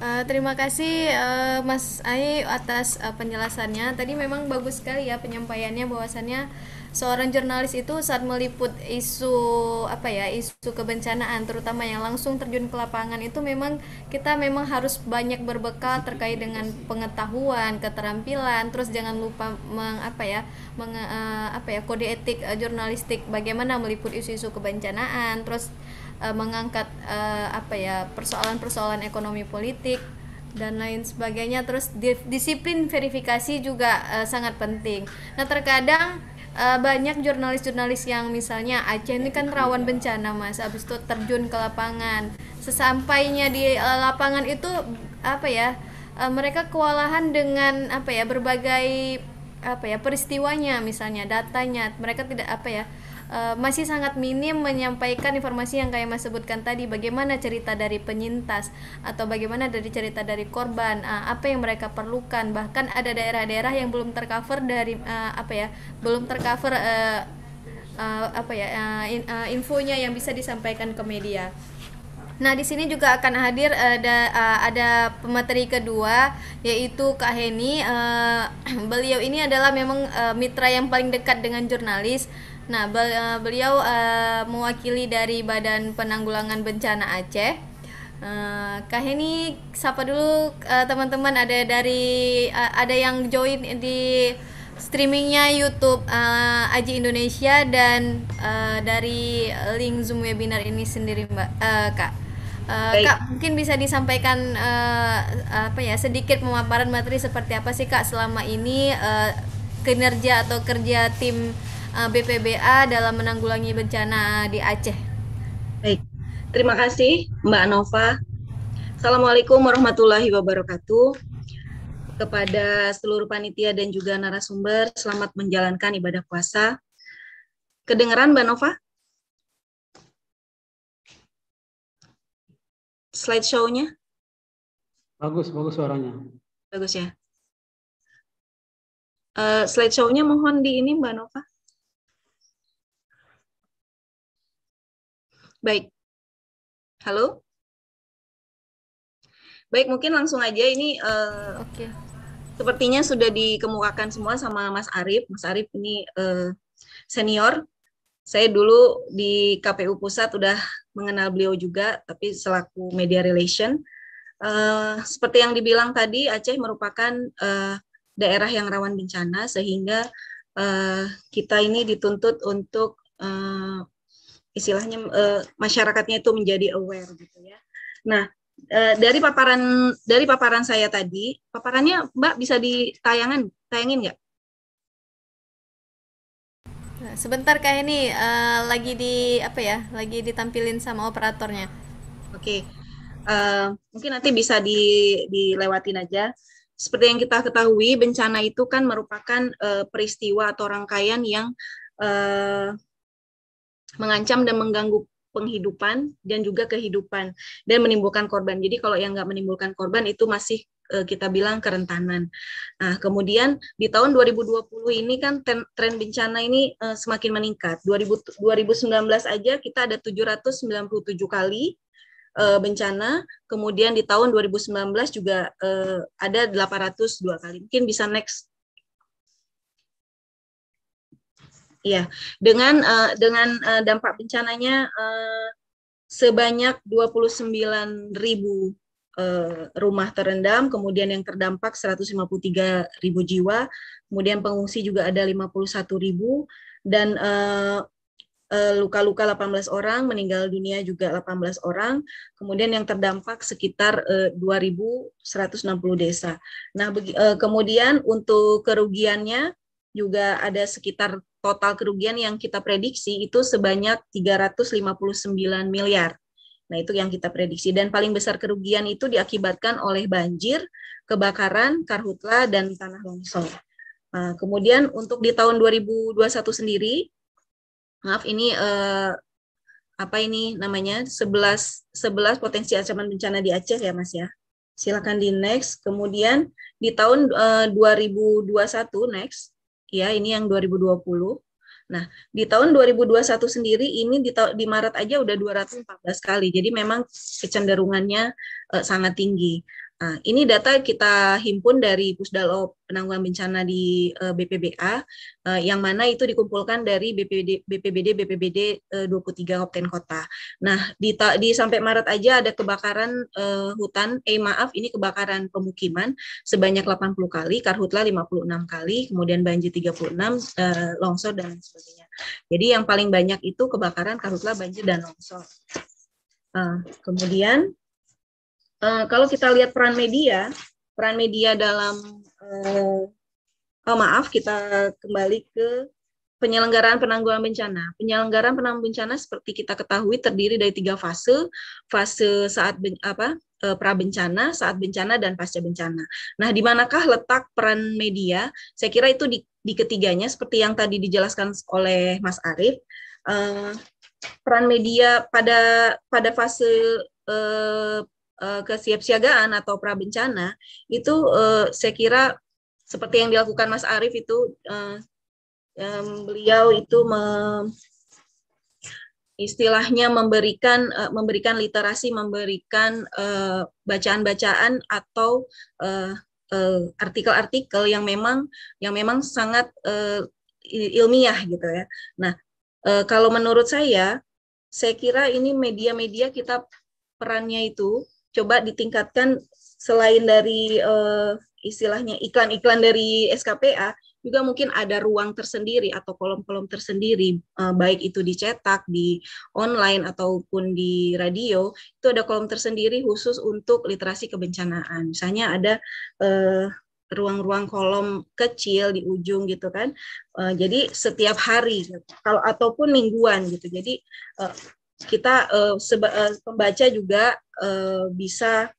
Speaker 1: Eh, terima kasih uh, Mas Ai atas uh, penjelasannya. Tadi memang bagus sekali ya penyampaiannya bahwasannya seorang jurnalis itu saat meliput isu apa ya, isu kebencanaan terutama yang langsung terjun ke lapangan itu memang kita memang harus banyak berbekal terkait dengan pengetahuan, keterampilan, terus jangan lupa mengapa ya, meng, uh, apa ya kode etik uh, jurnalistik bagaimana meliput isu-isu kebencanaan, terus uh, mengangkat uh, apa ya persoalan-persoalan ekonomi politik dan lain sebagainya terus di, disiplin verifikasi juga uh, sangat penting nah terkadang uh, banyak jurnalis-jurnalis yang misalnya Aceh ini kan rawan bencana mas abis itu terjun ke lapangan sesampainya di uh, lapangan itu apa ya uh, mereka kewalahan dengan apa ya berbagai apa ya peristiwanya misalnya datanya mereka tidak apa ya uh, masih sangat minim menyampaikan informasi yang kayak Mas sebutkan tadi bagaimana cerita dari penyintas atau bagaimana dari cerita dari korban uh, apa yang mereka perlukan bahkan ada daerah-daerah yang belum tercover dari uh, apa ya belum tercover uh, uh, apa ya uh, in, uh, infonya yang bisa disampaikan ke media. Nah, di sini juga akan hadir ada ada pemateri kedua yaitu Kak Heni. [CLEARS THROAT] beliau ini adalah memang mitra yang paling dekat dengan jurnalis Nah, eh, beliau uh, mewakili dari Badan Penanggulangan Bencana Aceh. Uh, Kak Heni, sapa dulu teman teman-teman ada dari uh, ada yang join di streamingnya YouTube uh, Aji Indonesia dan uh, dari link Zoom webinar ini sendiri Mbak uh, Kak. Uh, Kak mungkin bisa disampaikan uh, apa ya sedikit pemaparan materi seperti apa sih Kak selama ini uh, kinerja atau kerja tim Eh, BPBA dalam menanggulangi bencana di Aceh.
Speaker 3: Baik, terima kasih Mbak Nova. Assalamualaikum warahmatullahi wabarakatuh kepada seluruh panitia dan juga narasumber selamat menjalankan ibadah puasa. Kedengeran Mbak Nova?
Speaker 1: Slide show-nya?
Speaker 4: Bagus, bagus suaranya.
Speaker 3: Bagus ya. Uh, eh, slide show-nya mohon di ini Mbak Nova. Baik. Halo? Baik, mungkin langsung aja ini uh, eh, okay. sepertinya sudah dikemukakan semua sama Mas arief Mas arief ini uh, senior. Saya dulu di KPU Pusat sudah mengenal beliau juga, tapi selaku media relation. Uh, seperti yang dibilang tadi, Aceh merupakan uh, daerah yang rawan bencana, sehingga uh, kita ini dituntut untuk uh, istilahnya uh, masyarakatnya itu menjadi aware gitu ya. Nah, uh, dari paparan dari paparan saya tadi, paparannya Mbak bisa ditayangan, tayangin nggak?
Speaker 1: Nah, sebentar kayak ini uh, eh, lagi di apa ya? Lagi ditampilin sama operatornya. Oke. Okay. Uh, mungkin nanti
Speaker 3: bisa di dilewatin aja. Seperti yang kita ketahui, bencana itu kan merupakan uh, peristiwa atau rangkaian yang uh, mengancam dan mengganggu penghidupan dan juga kehidupan dan menimbulkan korban. Jadi kalau yang nggak menimbulkan korban itu masih eh, kita bilang kerentanan. Nah, kemudian di tahun 2020 ini kan tren, tren bencana ini uh, semakin meningkat. 2000, 2019 aja kita ada 797 kali uh, bencana, kemudian di tahun 2019 juga uh, ada 802 kali. Mungkin bisa next Iya, dengan uh, dengan uh, dampak bencananya uh, sebanyak 29.000 ribu uh, rumah terendam, kemudian yang terdampak 153.000 jiwa, kemudian pengungsi juga ada ribu dan luka luka-luka 18 orang, meninggal dunia juga 18 orang, kemudian yang terdampak sekitar uh, 2.160 desa. Nah, uh, kemudian untuk kerugiannya juga ada sekitar total kerugian yang kita prediksi itu sebanyak 359 miliar. Nah, itu yang kita prediksi. Dan paling besar kerugian itu diakibatkan oleh banjir, kebakaran, karhutla, dan tanah longsor. Nah, kemudian untuk di tahun 2021 sendiri, maaf ini eh, apa ini namanya 11 11 potensi ancaman bencana di Aceh ya Mas ya. Silakan di next. Kemudian di tahun eh, 2021 next ya ini yang 2020. Nah, di tahun 2021 sendiri ini di, di Maret aja udah 214 kali. Jadi memang kecenderungannya uh, sangat tinggi. Nah, ini data kita himpun dari Pusdalo Penanggulangan Bencana di uh, eh, BPBA, uh, eh, yang mana itu dikumpulkan dari BPBD BPBD, BPBD eh, uh, 23 Kabupaten Kota. Nah, di, di sampai Maret aja ada kebakaran uh, hutan, eh maaf, ini kebakaran pemukiman sebanyak 80 kali, karhutla 56 kali, kemudian banjir 36, uh, longsor dan sebagainya. Jadi yang paling banyak itu kebakaran, karhutla, banjir dan longsor. Uh, kemudian uh, kalau kita lihat peran media, peran media dalam uh, oh maaf kita kembali ke penyelenggaraan penanggulangan bencana. Penyelenggaraan penanggulangan bencana seperti kita ketahui terdiri dari tiga fase, fase saat ben, apa eh, bencana, saat bencana dan pasca bencana. Nah, di manakah letak peran media? Saya kira itu di, di ketiganya seperti yang tadi dijelaskan oleh Mas Arief. Uh, peran media pada pada fase uh, Eh, kesiapsiagaan atau prabencana itu uh, saya kira seperti yang dilakukan Mas Arief itu uh, um, beliau itu me, istilahnya memberikan uh, memberikan literasi memberikan bacaan-bacaan atau uh, atau artikel-artikel yang memang yang memang sangat uh, ilmiah gitu ya. Nah, uh, kalau menurut saya saya kira ini media-media kita perannya itu coba ditingkatkan selain dari uh, istilahnya iklan-iklan dari SKPA juga mungkin ada ruang tersendiri atau kolom-kolom tersendiri uh, baik itu dicetak di online ataupun di radio itu ada kolom tersendiri khusus untuk literasi kebencanaan misalnya ada uh, ruang-ruang kolom kecil di ujung gitu kan. Uh, jadi setiap hari gitu. kalau ataupun mingguan gitu. Jadi uh, kita uh, seba, uh, pembaca juga uh, bisa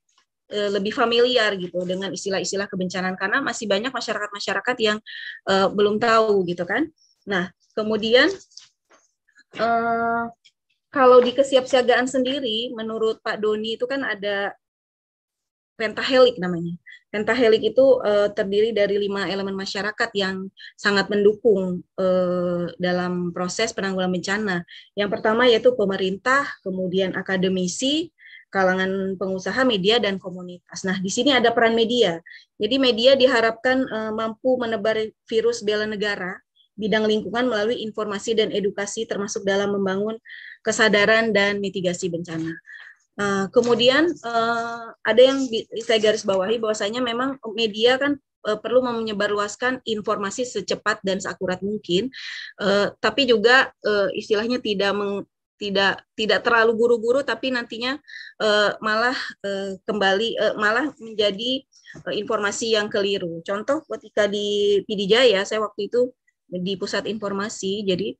Speaker 3: uh, lebih familiar gitu dengan istilah-istilah kebencanaan karena masih banyak masyarakat-masyarakat yang uh, belum tahu gitu kan. Nah, kemudian uh, kalau di kesiapsiagaan sendiri menurut Pak Doni itu kan ada pentahelik namanya. Pentahelik itu uh, terdiri dari lima elemen masyarakat yang sangat mendukung uh, dalam proses penanggulangan bencana. Yang pertama yaitu pemerintah, kemudian akademisi, kalangan pengusaha, media, dan komunitas. Nah, di sini ada peran media. Jadi media diharapkan uh, mampu menebar virus bela negara bidang lingkungan melalui informasi dan edukasi termasuk dalam membangun kesadaran dan mitigasi bencana. Nah, kemudian uh, ada yang saya garis bawahi bahwasanya memang media kan uh, perlu menyebarluaskan informasi secepat dan seakurat mungkin, uh, tapi juga istilahnya tidak meng, tidak tidak terlalu buru-buru, tapi nantinya malah kembali malah menjadi informasi yang keliru. Contoh ketika di Pidijaya, saya waktu itu di pusat informasi, jadi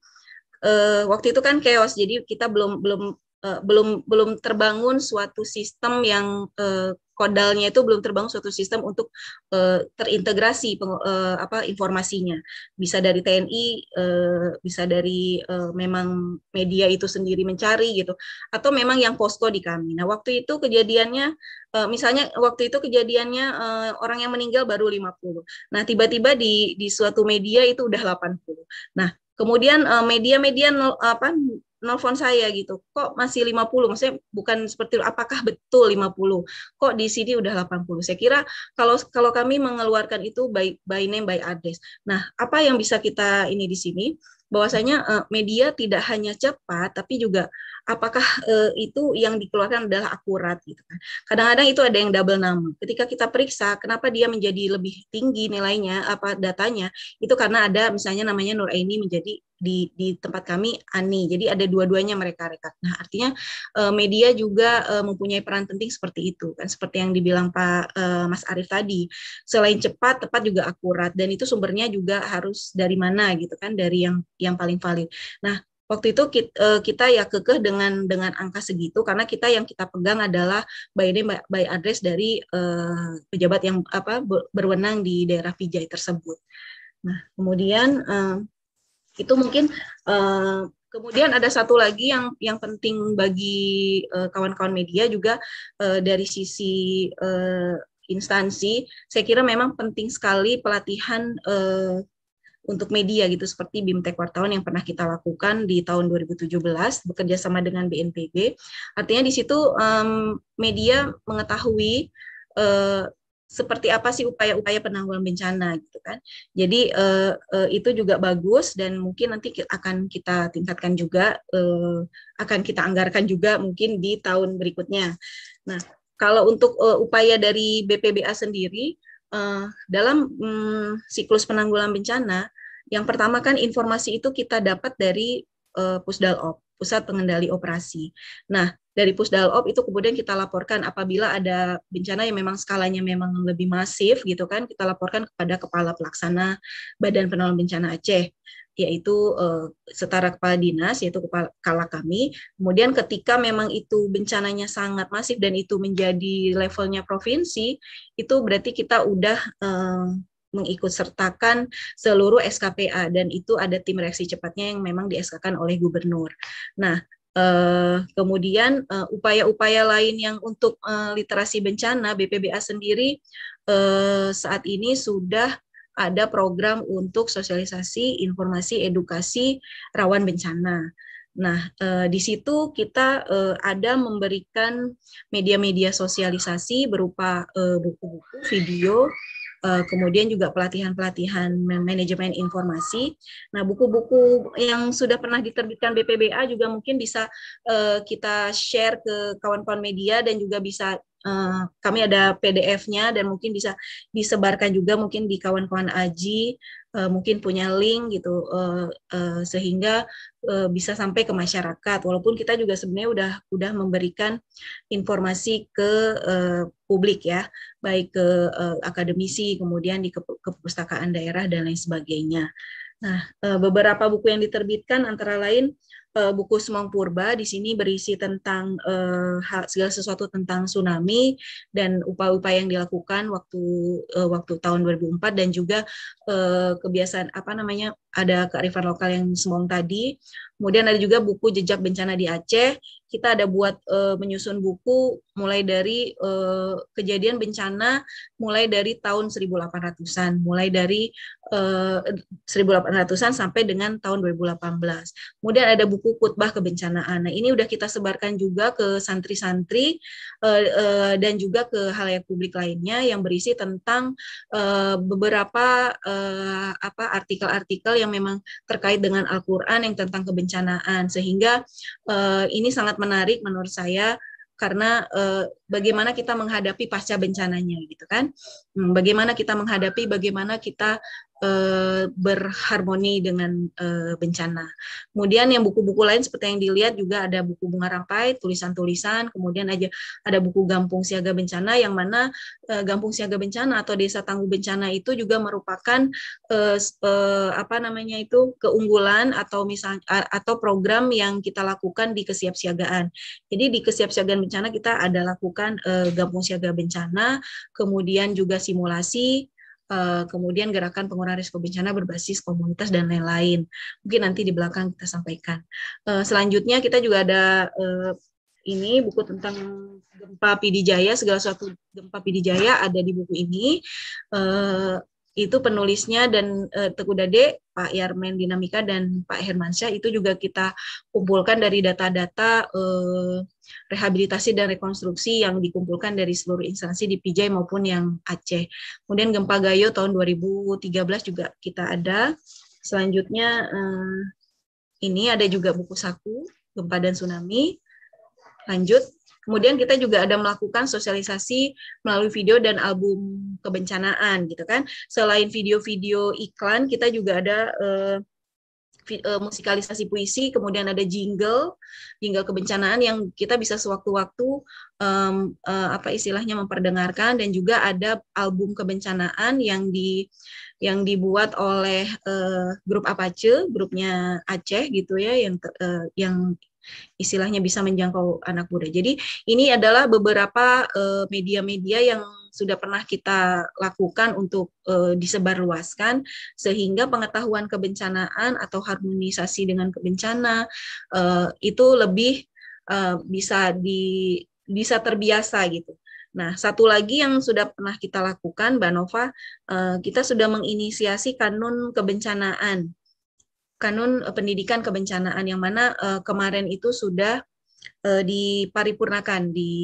Speaker 3: waktu itu kan chaos, jadi kita belum belum Eh, belum belum terbangun suatu sistem yang uh, kodalnya itu belum terbangun suatu sistem untuk uh, terintegrasi peng, uh, apa informasinya bisa dari TNI uh, bisa dari uh, memang media itu sendiri mencari gitu atau memang yang posko di kami nah waktu itu kejadiannya uh, misalnya waktu itu kejadiannya uh, orang yang meninggal baru 50 nah tiba-tiba di di suatu media itu udah 80 nah kemudian media-media media -media, apa nelfon saya gitu. Kok masih 50? Maksudnya bukan seperti apakah betul 50? Kok di sini udah 80? Saya kira kalau kalau kami mengeluarkan itu by by name by address. Nah, apa yang bisa kita ini di sini? bahwasanya uh, media tidak hanya cepat tapi juga apakah uh, itu yang dikeluarkan adalah akurat gitu kan. Kadang-kadang itu ada yang double nama. Ketika kita periksa kenapa dia menjadi lebih tinggi nilainya apa datanya itu karena ada misalnya namanya Nur Aini menjadi di di tempat kami ani jadi ada dua-duanya mereka rekat nah artinya uh, media juga uh, mempunyai peran penting seperti itu kan seperti yang dibilang pak uh, mas Arief tadi selain cepat tepat juga akurat dan itu sumbernya juga harus dari mana gitu kan dari yang yang paling valid nah waktu itu kita, kita ya kekeh dengan dengan angka segitu karena kita yang kita pegang adalah by name by address dari uh, pejabat yang apa berwenang di daerah Vijay tersebut. Nah, kemudian uh, itu mungkin uh, kemudian ada satu lagi yang yang penting bagi eh, kawan-kawan uh, media juga uh, dari sisi uh, instansi saya kira memang penting sekali pelatihan uh, untuk media gitu seperti BIMTEK Wartawan yang pernah kita lakukan di tahun 2017 bekerja sama dengan BNPB. Artinya di situ um, media mengetahui uh, seperti apa sih upaya-upaya penanggulangan bencana gitu kan. Jadi uh, uh, itu juga bagus dan mungkin nanti akan kita tingkatkan juga uh, akan kita anggarkan juga mungkin di tahun berikutnya. Nah, kalau untuk uh, upaya dari BPBA sendiri uh, dalam um, siklus penanggulangan bencana yang pertama kan informasi itu kita dapat dari Pusdalop, Pusat Pengendali Operasi. Nah, dari Pusdalop itu kemudian kita laporkan apabila ada bencana yang memang skalanya memang lebih masif gitu kan kita laporkan kepada kepala pelaksana Badan Penolong Bencana Aceh yaitu uh, setara kepala dinas yaitu kepala kala kami kemudian ketika memang itu bencananya sangat masif dan itu menjadi levelnya provinsi itu berarti kita udah uh, mengikut sertakan seluruh SKPA dan itu ada tim reaksi cepatnya yang memang di SK-kan oleh gubernur. Nah, Uh, kemudian upaya eh, upaya-upaya lain yang untuk uh, literasi bencana BPBA sendiri uh, saat ini sudah ada program untuk sosialisasi informasi edukasi rawan bencana. Nah, uh, di situ kita uh, ada memberikan media-media sosialisasi berupa buku buku-buku, video, Eh, kemudian juga pelatihan-pelatihan manajemen informasi. Nah, buku-buku yang sudah pernah diterbitkan BPBA juga mungkin bisa eh, kita share ke kawan-kawan media dan juga bisa eh, kami ada PDF-nya dan mungkin bisa disebarkan juga mungkin di kawan-kawan Aji uh, mungkin punya link gitu uh, uh, sehingga uh, bisa sampai ke masyarakat walaupun kita juga sebenarnya udah udah memberikan informasi ke uh, publik ya baik ke uh, akademisi kemudian di kepustakaan daerah dan lain sebagainya nah uh, beberapa buku yang diterbitkan antara lain Eh, buku semang Purba di sini berisi tentang uh, eh, hal, segala sesuatu tentang tsunami dan upaya-upaya yang dilakukan waktu uh, waktu tahun 2004 dan juga uh, kebiasaan apa namanya ada kearifan lokal yang Semong tadi. Kemudian ada juga buku Jejak Bencana di Aceh. Kita ada buat uh, menyusun buku mulai dari uh, kejadian bencana mulai dari tahun 1800-an, mulai dari uh, 1800-an sampai dengan tahun 2018. Kemudian ada buku buku khutbah kebencanaan. Nah, ini udah kita sebarkan juga ke santri-santri uh, uh, dan juga ke halayak publik lainnya yang berisi tentang uh, beberapa uh, apa artikel-artikel yang memang terkait dengan Al-Qur'an yang tentang kebencanaan sehingga uh, ini sangat menarik menurut saya karena eh, bagaimana kita menghadapi pasca bencananya gitu kan hmm, bagaimana kita menghadapi bagaimana kita Eh, berharmoni dengan eh, bencana. Kemudian yang buku-buku lain seperti yang dilihat juga ada buku bunga rampai, tulisan-tulisan, kemudian aja ada buku Gampung Siaga Bencana yang mana eh, Gampung Siaga Bencana atau Desa Tangguh Bencana itu juga merupakan apa namanya itu keunggulan atau misal atau program yang kita lakukan di kesiapsiagaan. Jadi di kesiapsiagaan bencana kita ada lakukan Gampung Siaga Bencana, kemudian juga simulasi Eh, kemudian gerakan pengurangan risiko bencana berbasis komunitas dan lain-lain. Mungkin nanti di belakang kita sampaikan. Eh, selanjutnya kita juga ada eh, ini buku tentang gempa Pidijaya segala sesuatu gempa Pidijaya ada di buku ini itu penulisnya dan uh, Teguh Dade, Pak Yarmen Dinamika dan Pak Hermansyah itu juga kita kumpulkan dari data-data uh, rehabilitasi dan rekonstruksi yang dikumpulkan dari seluruh instansi di Pijai maupun yang Aceh. Kemudian Gempa Gayo tahun 2013 juga kita ada. Selanjutnya uh, ini ada juga buku saku Gempa dan Tsunami. Lanjut Kemudian kita juga ada melakukan sosialisasi melalui video dan album kebencanaan gitu kan. Selain video-video iklan, kita juga ada uh, musikalisasi puisi, kemudian ada jingle, jingle kebencanaan yang kita bisa sewaktu-waktu um, uh, apa istilahnya memperdengarkan dan juga ada album kebencanaan yang di yang dibuat oleh uh, grup Apache, grupnya Aceh gitu ya yang uh, yang istilahnya bisa menjangkau anak muda. Jadi ini adalah beberapa eh, media-media yang sudah pernah kita lakukan untuk uh, disebarluaskan sehingga pengetahuan kebencanaan atau harmonisasi dengan kebencana uh, itu lebih uh, bisa di bisa terbiasa gitu. Nah, satu lagi yang sudah pernah kita lakukan, Mbak Nova, kita sudah menginisiasi kanun kebencanaan Kanun eh, Pendidikan Kebencanaan yang mana uh, kemarin itu sudah uh, diparipurnakan di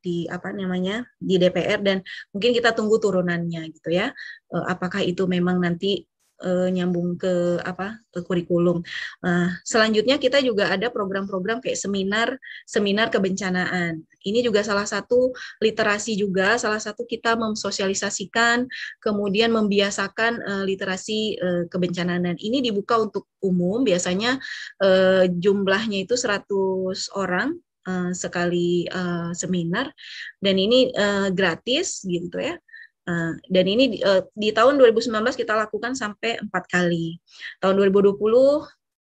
Speaker 3: di apa namanya di DPR dan mungkin kita tunggu turunannya gitu ya. Uh, apakah itu memang nanti uh, nyambung ke apa ke kurikulum. uh, selanjutnya kita juga ada program-program kayak seminar seminar kebencanaan. Ini juga salah satu literasi juga, salah satu kita memsosialisasikan, kemudian membiasakan uh, literasi uh, kebencanaan. Dan ini dibuka untuk umum, biasanya uh, jumlahnya itu 100 orang uh, sekali uh, seminar dan ini uh, gratis gitu ya Ah, dan ini uh, di tahun 2019 kita lakukan sampai empat kali. Tahun 2020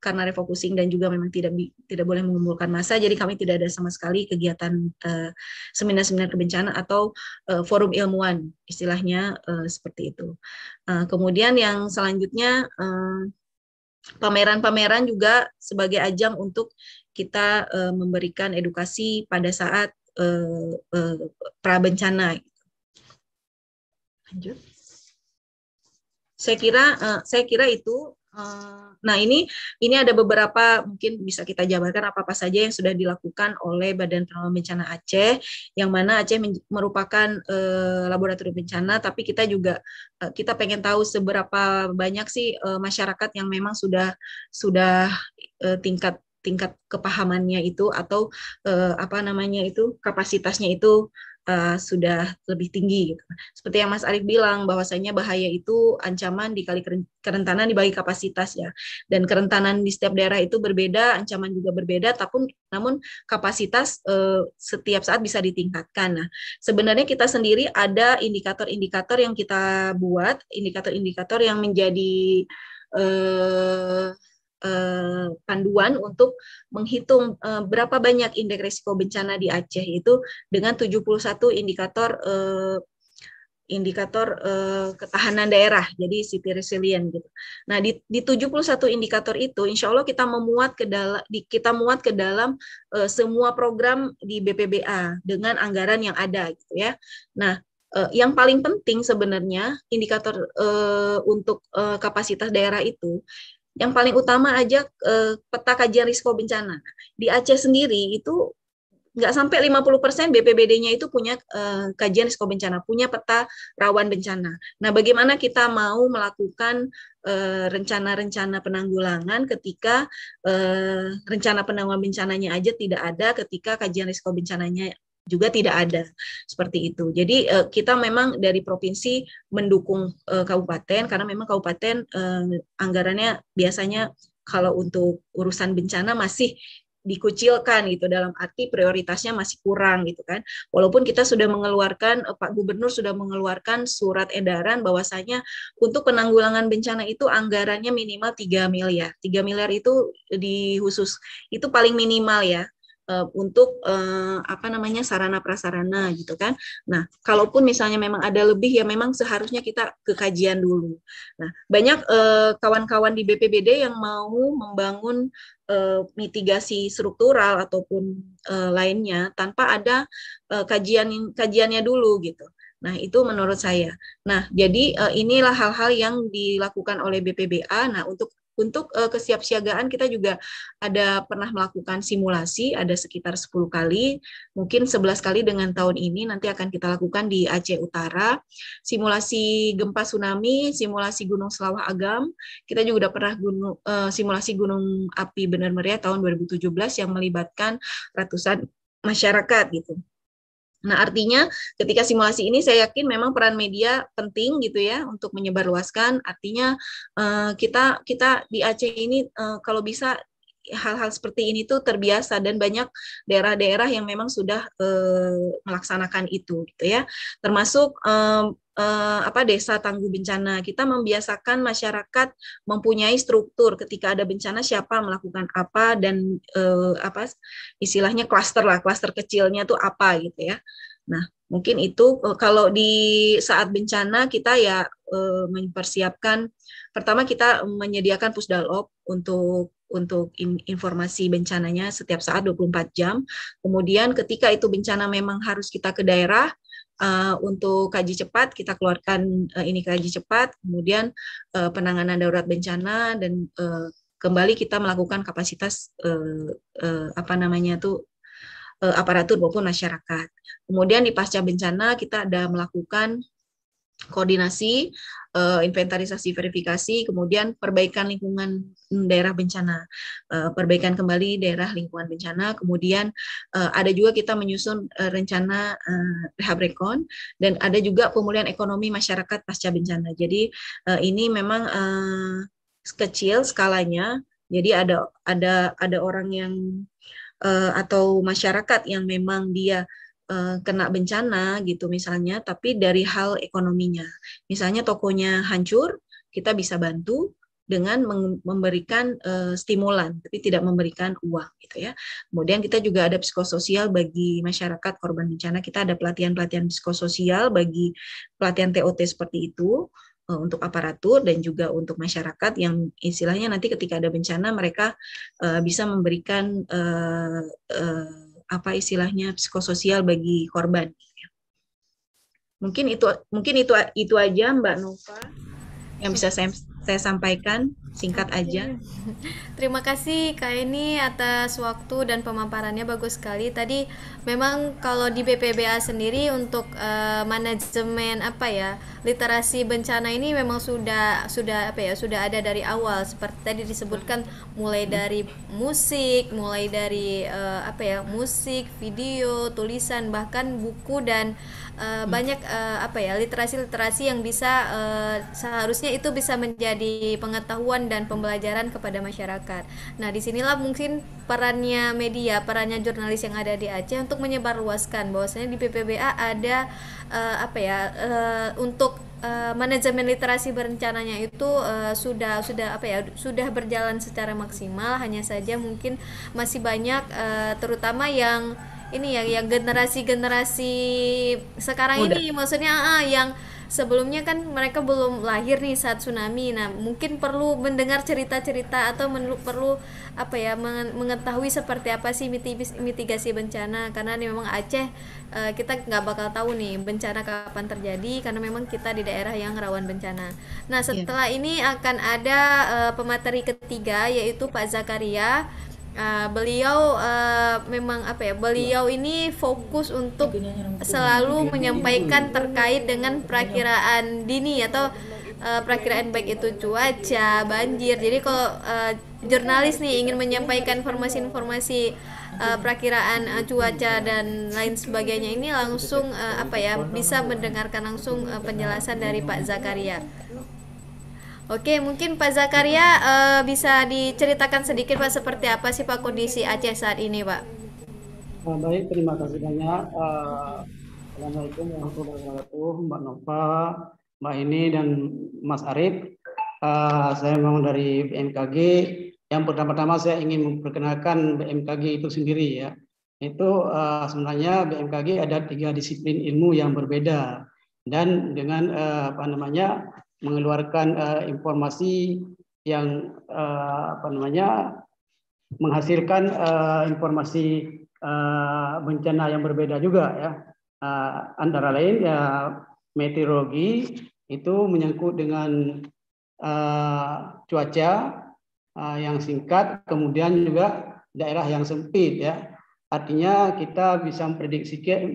Speaker 3: karena refocusing dan juga memang tidak tidak boleh mengumpulkan massa, jadi kami tidak ada sama sekali kegiatan seminar eh, seminar-seminar kebencanaan atau uh, forum ilmuwan istilahnya uh, seperti itu. Uh, kemudian yang selanjutnya pameran pameran-pameran juga sebagai ajang untuk kita uh, memberikan edukasi pada saat uh, uh, prabencana Lanjut. Saya kira uh, saya kira itu
Speaker 4: uh,
Speaker 3: nah ini ini ada beberapa mungkin bisa kita jabarkan apa-apa saja yang sudah dilakukan oleh Badan Penanggulangan Bencana Aceh yang mana Aceh merupakan uh, laboratorium bencana tapi kita juga uh, kita pengen tahu seberapa banyak sih uh, masyarakat yang memang sudah sudah uh, tingkat tingkat kepahamannya itu atau uh, apa namanya itu kapasitasnya itu uh, sudah lebih tinggi. Gitu. Seperti yang Mas Arief bilang bahwasanya bahaya itu ancaman dikali kerentanan dibagi kapasitas ya. Dan kerentanan di setiap daerah itu berbeda, ancaman juga berbeda, tapi namun kapasitas uh, setiap saat bisa ditingkatkan. Nah, sebenarnya kita sendiri ada indikator-indikator yang kita buat, indikator-indikator yang menjadi uh, Eh, panduan untuk menghitung eh, berapa banyak indeks risiko bencana di Aceh itu dengan 71 indikator eh, indikator ketahanan daerah, jadi city resilient gitu. Nah, di, di 71 indikator itu, insya Allah kita memuat ke dalam, kita muat ke dalam semua program di BPBA dengan anggaran yang ada gitu ya. Nah, Uh, yang paling penting sebenarnya indikator uh, untuk uh, kapasitas daerah itu yang paling utama aja e, peta kajian risiko bencana. Di Aceh sendiri itu nggak sampai 50% BPBD-nya itu punya e, kajian risiko bencana, punya peta rawan bencana. Nah, bagaimana kita mau melakukan eh, rencana-rencana penanggulangan ketika rencana penanggulangan bencananya aja tidak ada, ketika kajian risiko bencananya juga tidak ada seperti itu. Jadi uh, kita memang dari provinsi mendukung uh, kabupaten karena memang kabupaten uh, anggarannya biasanya kalau untuk urusan bencana masih dikucilkan gitu dalam arti prioritasnya masih kurang gitu kan walaupun kita sudah mengeluarkan Pak Gubernur sudah mengeluarkan surat edaran bahwasanya untuk penanggulangan bencana itu anggarannya minimal 3 miliar 3 miliar itu di khusus itu paling minimal ya Eh, untuk eh, apa namanya sarana prasarana gitu kan. Nah, kalaupun misalnya memang ada lebih ya memang seharusnya kita ke kajian dulu. Nah, banyak eh, kawan-kawan di BPBD yang mau membangun mitigasi struktural ataupun lainnya tanpa ada kajian kajiannya dulu gitu. Nah, itu menurut saya. Nah, jadi inilah hal-hal yang dilakukan oleh BPBA. Nah, untuk untuk uh, kesiapsiagaan kita juga ada pernah melakukan simulasi ada sekitar 10 kali, mungkin 11 kali dengan tahun ini nanti akan kita lakukan di Aceh Utara. Simulasi gempa tsunami, simulasi Gunung Selawah Agam, kita juga udah pernah gunung, uh, eh, simulasi Gunung Api Benar Meriah tahun 2017 yang melibatkan ratusan masyarakat gitu. Nah, artinya ketika simulasi ini saya yakin memang peran media penting gitu ya untuk menyebarluaskan. Artinya eh, kita kita di Aceh ini eh, kalau bisa hal-hal seperti ini tuh terbiasa dan banyak daerah-daerah yang memang sudah uh, melaksanakan itu gitu ya termasuk um, apa desa tangguh bencana. Kita membiasakan masyarakat mempunyai struktur ketika ada bencana siapa melakukan apa dan eh, apa istilahnya klaster lah, klaster kecilnya tuh apa gitu ya. Nah, mungkin itu kalau di saat bencana kita ya eh, mempersiapkan pertama kita menyediakan pusdalop untuk untuk in, informasi bencananya setiap saat 24 jam. Kemudian ketika itu bencana memang harus kita ke daerah uh, untuk kaji cepat kita keluarkan uh, ini kaji cepat, kemudian uh, penanganan darurat bencana dan uh, kembali kita melakukan kapasitas uh, uh, apa namanya tuh uh, aparatur maupun masyarakat. Kemudian di pasca bencana kita ada melakukan koordinasi uh, inventarisasi verifikasi, kemudian perbaikan lingkungan daerah bencana, uh, perbaikan kembali daerah lingkungan bencana, kemudian uh, ada juga kita menyusun uh, rencana uh, rehab rekon, dan ada juga pemulihan ekonomi masyarakat pasca bencana. Jadi uh, ini memang uh, kecil skalanya, jadi ada ada ada orang yang uh, atau masyarakat yang memang dia Eh, kena bencana gitu misalnya, tapi dari hal ekonominya. Misalnya tokonya hancur, kita bisa bantu dengan memberikan uh, stimulan, tapi tidak memberikan uang, gitu ya. Kemudian kita juga ada psikososial bagi masyarakat korban bencana. Kita ada pelatihan-pelatihan psikososial bagi pelatihan TOT seperti itu eh, untuk aparatur dan juga untuk masyarakat yang istilahnya nanti ketika ada bencana mereka uh, bisa memberikan uh, apa istilahnya psikososial bagi korban. Mungkin itu mungkin itu itu aja Mbak Nova yang bisa saya, saya sampaikan singkat aja.
Speaker 1: Iya. [LAUGHS] Terima kasih Kak Eni atas waktu dan pemaparannya bagus sekali. Tadi memang kalau di BPBA sendiri untuk uh, manajemen apa ya literasi bencana ini memang sudah sudah apa ya sudah ada dari awal seperti tadi disebutkan mulai dari musik, mulai dari uh, apa ya musik, video, tulisan bahkan buku dan uh, banyak uh, apa ya literasi-literasi yang bisa uh, seharusnya itu bisa menjadi pengetahuan pengetahuan dan pembelajaran kepada masyarakat. Nah, disinilah mungkin perannya media, perannya jurnalis yang ada di Aceh untuk menyebarluaskan bahwasanya di PPBA ada uh, apa ya uh, untuk uh, manajemen literasi berencananya itu uh, sudah sudah apa ya sudah berjalan secara maksimal hanya saja mungkin masih banyak uh, terutama yang ini ya yang generasi-generasi sekarang Udah. ini maksudnya uh, yang sebelumnya kan mereka belum lahir nih saat tsunami. Nah, mungkin perlu mendengar cerita-cerita atau perlu apa ya mengetahui seperti apa sih mitigasi bencana karena ini memang Aceh eh, kita nggak bakal tahu nih bencana kapan terjadi karena memang kita di daerah yang rawan bencana. Nah, iya. setelah yeah. ini akan ada eh, pemateri ketiga yaitu Pak Zakaria Uh, beliau uh, memang apa ya beliau ini fokus untuk selalu menyampaikan terkait dengan perakiraan dini atau uh, perakiraan baik itu cuaca banjir jadi kalau uh, jurnalis nih ingin menyampaikan informasi-informasi uh, perakiraan uh, cuaca dan lain sebagainya ini langsung uh, apa ya bisa mendengarkan langsung uh, penjelasan dari Pak Zakaria. Oke, mungkin Pak Zakaria uh, bisa diceritakan sedikit Pak seperti apa sih Pak kondisi Aceh saat ini Pak?
Speaker 4: Nah, baik, terima kasih banyak. Uh, Assalamualaikum warahmatullahi wabarakatuh, Mbak Nova, Mbak Ini dan Mas Arif. Uh, saya memang dari BMKG. Yang pertama-tama saya ingin memperkenalkan BMKG itu sendiri ya. Itu uh, sebenarnya BMKG ada tiga disiplin ilmu yang berbeda dan dengan uh, apa namanya mengeluarkan uh, informasi yang uh, apa namanya menghasilkan uh, informasi uh, bencana yang berbeda juga ya uh, antara lain ya meteorologi itu menyangkut dengan uh, cuaca uh, yang singkat kemudian juga daerah yang sempit ya Artinya kita bisa memprediksikan,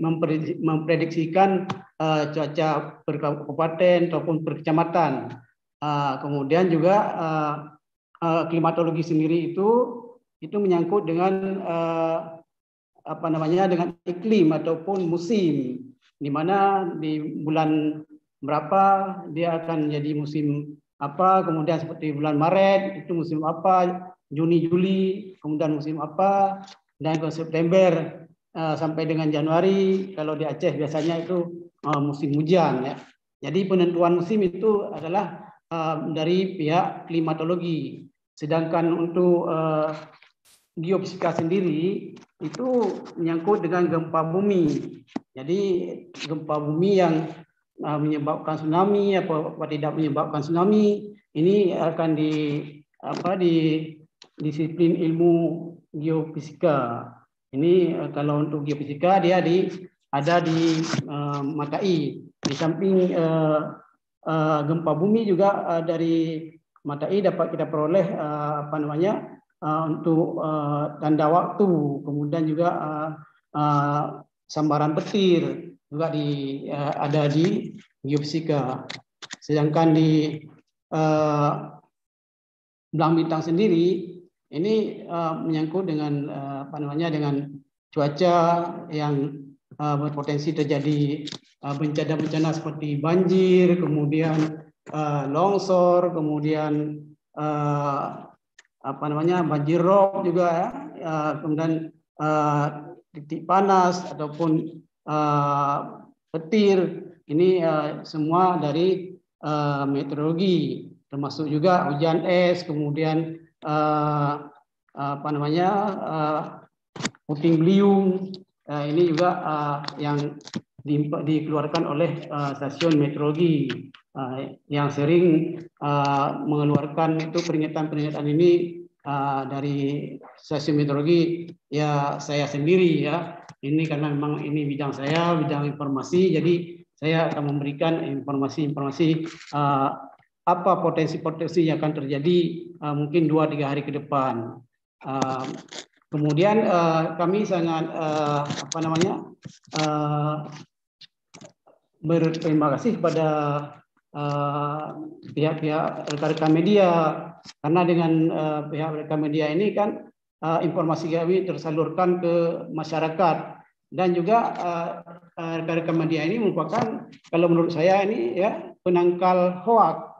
Speaker 4: memprediksikan uh, cuaca per kabupaten ataupun per kecamatan. Uh, eh, kemudian juga uh, uh, klimatologi sendiri itu itu menyangkut dengan uh, apa namanya dengan iklim ataupun musim di mana di bulan berapa dia akan jadi musim apa kemudian seperti bulan Maret itu musim apa Juni Juli kemudian musim apa dan September uh, sampai dengan Januari kalau di Aceh biasanya itu eh, musim hujan ya. Jadi penentuan musim itu adalah eh, dari pihak klimatologi. Sedangkan untuk uh, geofisika sendiri itu menyangkut dengan gempa bumi. Jadi gempa bumi yang menyebabkan tsunami apa, apa tidak menyebabkan tsunami ini akan di apa di disiplin ilmu geofisika. Ini eh, kalau untuk geofisika dia di ada di uh, Matai. Di samping uh, uh, gempa bumi juga uh, dari Matai dapat kita peroleh uh, apa namanya uh, untuk uh, tanda waktu, kemudian juga uh, uh, sambaran petir juga di uh, ada di geofisika. Sedangkan di uh, Belang Bintang sendiri ini uh, menyangkut dengan uh, apa namanya dengan cuaca yang uh, berpotensi terjadi bencana-bencana uh, seperti banjir, kemudian uh, longsor, kemudian uh, apa namanya banjir rob juga ya, uh, kemudian uh, titik panas ataupun uh, petir ini uh, semua dari uh, meteorologi termasuk juga hujan es kemudian uh, apa namanya uh, puting beliung uh, ini juga uh, yang di, dikeluarkan oleh uh, stasiun meteorologi uh, yang sering uh, mengeluarkan itu peringatan-peringatan ini uh, dari stasiun meteorologi ya saya sendiri ya ini karena memang ini bidang saya bidang informasi jadi saya akan memberikan informasi-informasi uh, apa potensi-potensi yang akan terjadi uh, mungkin dua tiga hari ke depan. Uh, kemudian uh, kami sangat uh, apa namanya uh, berterima kasih kepada pihak-pihak uh, rekan-rekan media karena dengan uh, pihak rekan media ini kan uh, informasi kami tersalurkan ke masyarakat dan juga rekan-rekan uh, media ini merupakan kalau menurut saya ini ya penangkal hoaks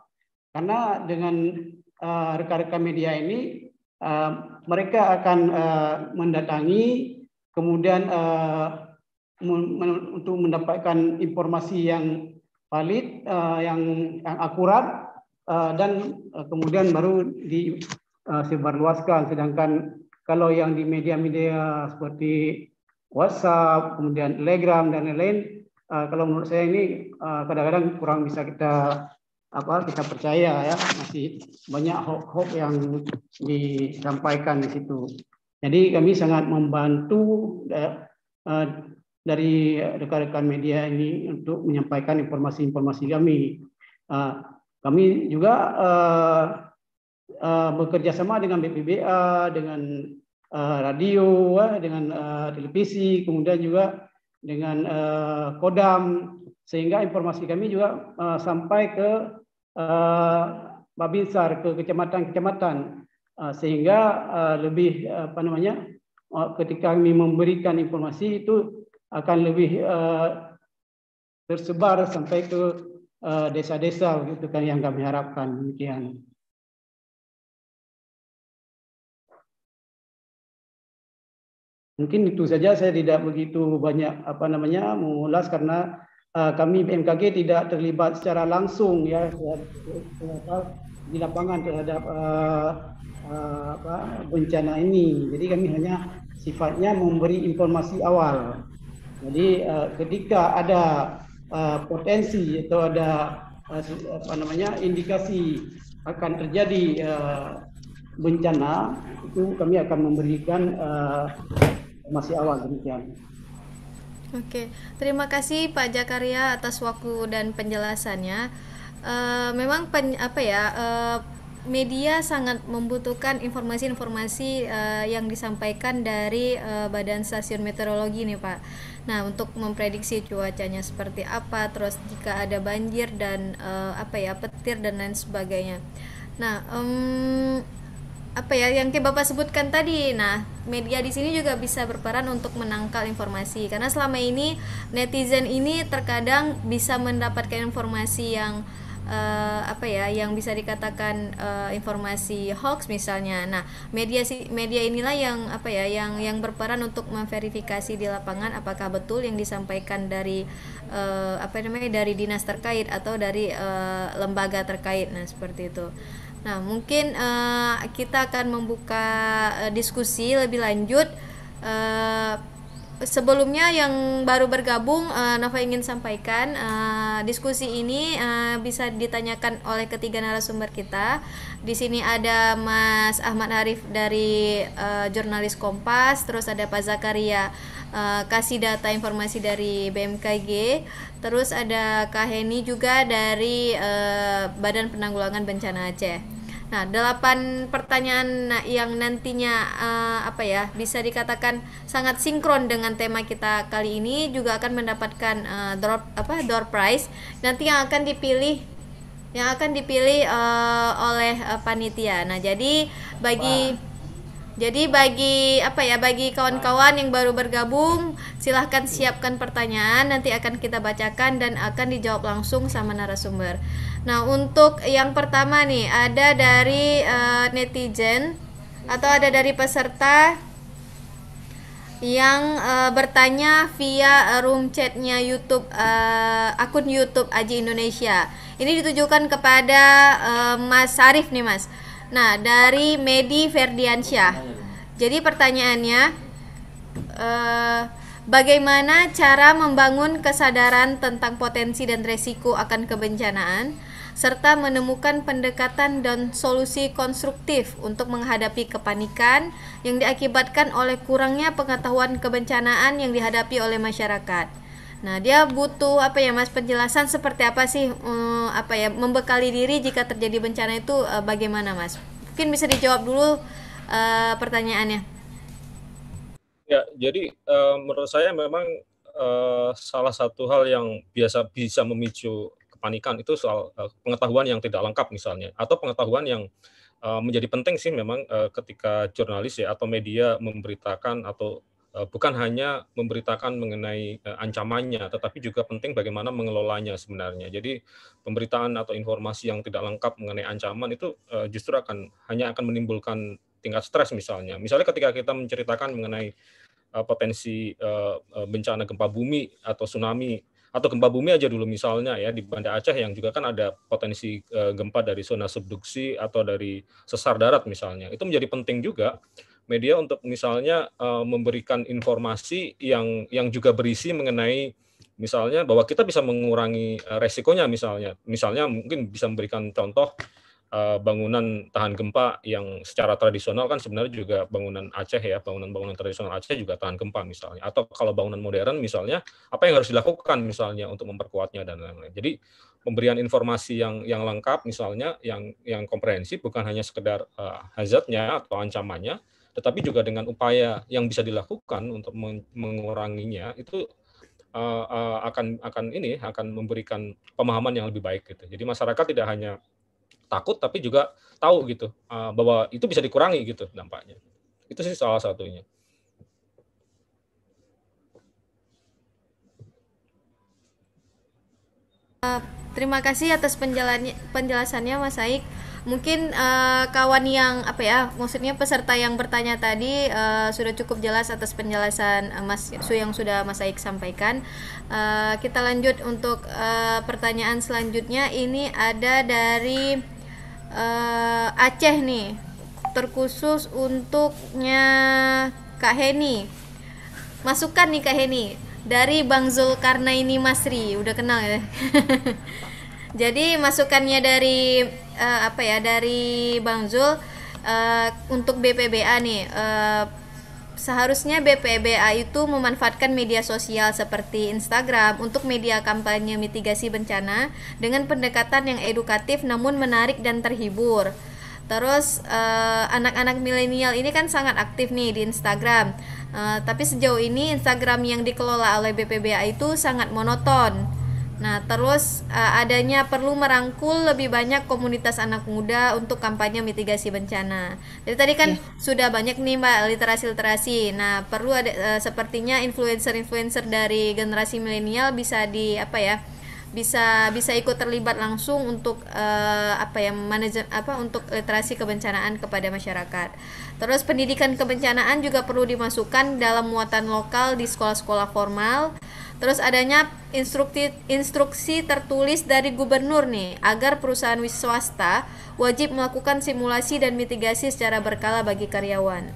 Speaker 4: karena dengan eh, rekan-rekan uh, media ini, uh, mereka akan uh, mendatangi, kemudian uh, men untuk mendapatkan informasi yang valid, uh, yang, yang akurat, uh, dan uh, kemudian baru disebarluaskan. Uh, Sedangkan kalau yang di media-media seperti WhatsApp, kemudian Telegram dan lain-lain, uh, kalau menurut saya ini kadang-kadang uh, kadang -kadang kurang bisa kita apa kita percaya ya masih banyak hoax-hoax yang disampaikan di situ. Jadi kami sangat membantu eh, dari rekan-rekan media ini untuk menyampaikan informasi-informasi kami. Eh, kami juga eh, bekerja sama dengan BPBA, dengan radio, dengan televisi, kemudian juga dengan Kodam, sehingga informasi kami juga sampai ke Eh, Babinsar ke kecamatan-kecamatan eh, sehingga eh, lebih apa namanya oh, ketika kami memberikan informasi itu akan lebih tersebar sampai ke desa-desa gitu kan yang kami harapkan demikian. Mungkin itu saja saya tidak begitu banyak apa namanya mengulas karena Ah, kami BMKG tidak terlibat secara langsung ya, ya di lapangan terhadap uh, apa, bencana ini. Jadi kami hanya sifatnya memberi informasi awal. Jadi uh, ketika ada uh, potensi atau ada uh, apa namanya indikasi akan terjadi uh, bencana itu kami akan memberikan uh, informasi awal demikian.
Speaker 1: Oke, terima kasih Pak Jakaria atas waktu dan penjelasannya. E, memang pen, apa ya? e, media sangat membutuhkan informasi-informasi e, yang disampaikan dari e, Badan Stasiun Meteorologi nih Pak. Nah untuk memprediksi cuacanya seperti apa, terus jika ada banjir dan e, apa ya petir dan lain sebagainya. Nah um, apa ya yang kayak bapak sebutkan tadi nah media di sini juga bisa berperan untuk menangkal informasi karena selama ini netizen ini terkadang bisa mendapatkan informasi yang uh, apa ya yang bisa dikatakan uh, informasi hoax misalnya. Nah, media si media inilah yang apa ya yang yang berperan untuk memverifikasi di lapangan apakah betul yang disampaikan dari uh, apa namanya dari dinas terkait atau dari uh, lembaga terkait. Nah, seperti itu. Nah, mungkin uh, kita akan membuka uh, diskusi lebih lanjut. Uh, sebelumnya yang baru bergabung, uh, Nova ingin sampaikan uh, diskusi ini uh, bisa ditanyakan oleh ketiga narasumber kita. Di sini ada Mas Ahmad Arif dari uh, jurnalis Kompas, terus ada Pak Zakaria Eh, kasih data informasi dari BMKG. Terus ada Kak Heni juga dari uh, Badan Penanggulangan Bencana Aceh. Nah, delapan pertanyaan yang nantinya uh, apa ya bisa dikatakan sangat sinkron dengan tema kita kali ini juga akan mendapatkan uh, door apa door prize nanti yang akan dipilih yang akan dipilih uh, oleh uh, panitia. Nah, jadi bagi Wah jadi bagi apa ya bagi kawan-kawan yang baru bergabung silahkan siapkan pertanyaan nanti akan kita bacakan dan akan dijawab langsung sama narasumber. Nah untuk yang pertama nih ada dari uh, netizen atau ada dari peserta yang uh, bertanya via room chatnya YouTube uh, akun YouTube Aji Indonesia. Ini ditujukan kepada uh, Mas Arif nih Mas. Nah, dari Medi Ferdiansyah. Jadi pertanyaannya eh, bagaimana cara membangun kesadaran tentang potensi dan resiko akan kebencanaan serta menemukan pendekatan dan solusi konstruktif untuk menghadapi kepanikan yang diakibatkan oleh kurangnya pengetahuan kebencanaan yang dihadapi oleh masyarakat. Nah, dia butuh apa ya Mas penjelasan seperti apa sih um, apa ya membekali diri jika terjadi bencana itu uh, bagaimana Mas? Mungkin bisa dijawab dulu uh, pertanyaannya.
Speaker 2: Ya, jadi uh, menurut saya memang uh, salah satu hal yang biasa bisa memicu kepanikan itu soal uh, pengetahuan yang tidak lengkap misalnya atau pengetahuan yang uh, menjadi penting sih memang uh, ketika jurnalis ya atau media memberitakan atau Eh, bukan hanya memberitakan mengenai eh, ancamannya, tetapi juga penting bagaimana mengelolanya sebenarnya. Jadi pemberitaan atau informasi yang tidak lengkap mengenai ancaman itu eh, justru akan hanya akan menimbulkan tingkat stres misalnya. Misalnya ketika kita menceritakan mengenai potensi bencana gempa bumi atau tsunami atau gempa bumi aja dulu misalnya ya di Banda Aceh yang juga kan ada potensi gempa dari zona subduksi atau dari sesar darat misalnya. Itu menjadi penting juga media untuk misalnya uh, memberikan informasi yang yang juga berisi mengenai misalnya bahwa kita bisa mengurangi eh, resikonya misalnya misalnya mungkin bisa memberikan contoh uh, bangunan tahan gempa yang secara tradisional kan sebenarnya juga bangunan Aceh ya bangunan-bangunan tradisional Aceh juga tahan gempa misalnya atau kalau bangunan modern misalnya apa yang harus dilakukan misalnya untuk memperkuatnya dan lain-lain jadi pemberian informasi yang yang lengkap misalnya yang yang komprehensif bukan hanya sekedar uh, hazardnya atau ancamannya tetapi juga dengan upaya yang bisa dilakukan untuk menguranginya itu uh, uh, akan akan ini akan memberikan pemahaman yang lebih baik gitu. Jadi masyarakat tidak hanya takut tapi juga tahu gitu uh, bahwa itu bisa dikurangi gitu dampaknya. Itu sih salah satunya.
Speaker 1: Terima kasih atas penjelasannya Mas Aik mungkin uh, kawan yang apa ya maksudnya peserta yang bertanya tadi uh, sudah cukup jelas atas penjelasan uh, Mas Su yang sudah Mas Aik sampaikan uh, kita lanjut untuk uh, pertanyaan selanjutnya ini ada dari uh, Aceh nih terkhusus untuknya Kak Heni masukan nih Kak Heni dari Bang Zulkarnaini Masri udah kenal ya [LAUGHS] Jadi masukannya dari uh, apa ya dari Bang Zul uh, untuk BPBA nih uh, seharusnya BPBA itu memanfaatkan media sosial seperti Instagram untuk media kampanye mitigasi bencana dengan pendekatan yang edukatif namun menarik dan terhibur. Terus anak anak-anak milenial ini kan sangat aktif nih di Instagram. Uh, tapi sejauh ini Instagram yang dikelola oleh BPBA itu sangat monoton Nah, terus uh, adanya perlu merangkul lebih banyak komunitas anak muda untuk kampanye mitigasi bencana. Jadi tadi kan yeah. sudah banyak nih Mbak literasi-literasi. Nah, perlu ada uh, sepertinya influencer-influencer dari generasi milenial bisa di apa ya? bisa bisa ikut terlibat langsung untuk uh, apa ya manajer apa untuk literasi kebencanaan kepada masyarakat. Terus pendidikan kebencanaan juga perlu dimasukkan dalam muatan lokal di sekolah-sekolah formal Terus adanya instruksi, instruksi tertulis dari gubernur nih agar perusahaan swasta wajib melakukan simulasi dan mitigasi secara berkala bagi karyawan.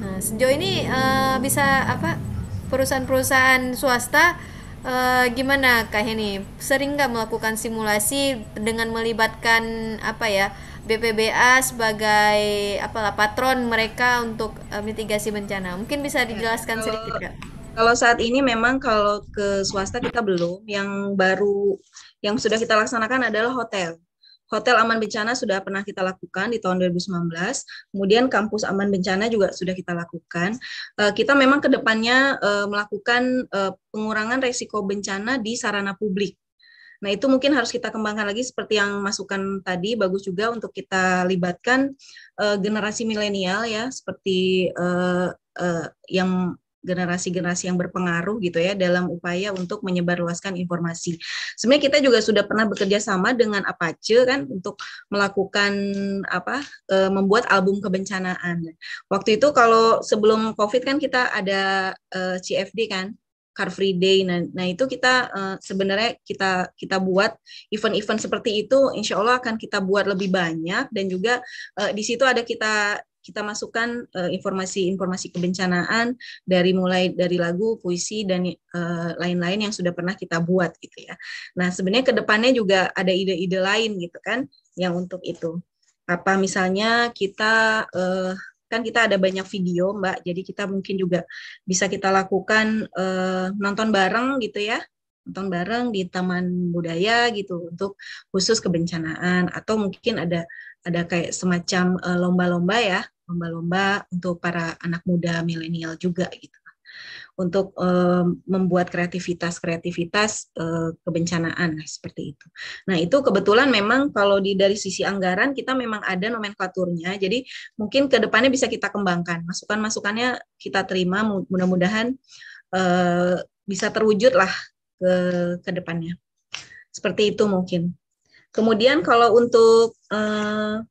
Speaker 1: Nah, sejauh ini uh, bisa apa perusahaan-perusahaan swasta uh, gimana kah ini Sering nggak melakukan simulasi dengan melibatkan apa ya BPBA sebagai apalah patron mereka untuk uh, mitigasi bencana? Mungkin bisa dijelaskan iya, sedikit Kak.
Speaker 3: Kalau saat ini memang kalau ke swasta kita belum, yang baru yang sudah kita laksanakan adalah hotel. Hotel Aman Bencana sudah pernah kita lakukan di tahun 2019, kemudian kampus Aman Bencana juga sudah kita lakukan. Eh, kita memang kedepannya eh, melakukan eh, pengurangan resiko bencana di sarana publik. Nah, itu mungkin harus kita kembangkan lagi seperti yang masukan tadi bagus juga untuk kita libatkan uh, generasi milenial ya seperti uh, uh, yang generasi-generasi yang berpengaruh gitu ya dalam upaya untuk menyebarluaskan informasi. Sebenarnya kita juga sudah pernah bekerja sama dengan Apache kan untuk melakukan apa e, membuat album kebencanaan. Waktu itu kalau sebelum Covid kan kita ada e, CFD kan Car Free Day. Nah, nah itu kita uh, sebenarnya kita kita buat event-event seperti itu, insya Allah akan kita buat lebih banyak dan juga uh, di situ ada kita kita masukkan informasi-informasi eh, kebencanaan dari mulai dari lagu, puisi dan eh, lain-lain yang sudah pernah kita buat gitu ya. Nah, sebenarnya kedepannya juga ada ide-ide lain gitu kan yang untuk itu. Apa misalnya kita eh, kan kita ada banyak video Mbak, jadi kita mungkin juga bisa kita lakukan nonton bareng gitu ya nonton bareng di Taman Budaya gitu untuk khusus kebencanaan atau mungkin ada ada kayak semacam lomba-lomba uh, ya lomba-lomba untuk para anak muda milenial juga gitu untuk um, membuat kreativitas kreativitas uh, kebencanaan nah, seperti itu. Nah itu kebetulan memang kalau di dari sisi anggaran kita memang ada nomenklaturnya. Jadi mungkin kedepannya bisa kita kembangkan masukan masukannya kita terima mudah-mudahan uh, bisa terwujud lah ke kedepannya. Seperti itu mungkin. Kemudian kalau untuk uh,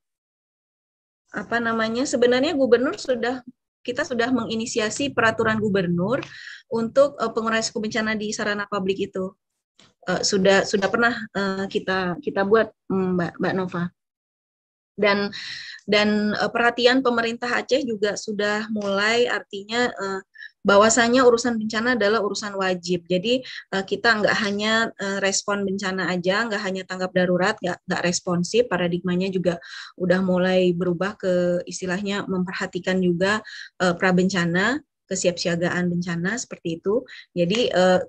Speaker 3: apa namanya sebenarnya gubernur sudah kita sudah menginisiasi peraturan gubernur untuk uh, pengurangan risiko bencana di sarana publik itu uh, sudah sudah pernah uh, kita kita buat mm, Mbak Mbak Nova dan dan uh, perhatian pemerintah Aceh juga sudah mulai artinya uh, bahwasanya urusan bencana adalah urusan wajib. Jadi uh, kita nggak hanya uh, respon bencana aja, nggak hanya tanggap darurat, nggak responsif. Paradigmanya juga udah mulai berubah ke istilahnya memperhatikan juga uh, bencana, kesiapsiagaan bencana seperti itu. Jadi uh,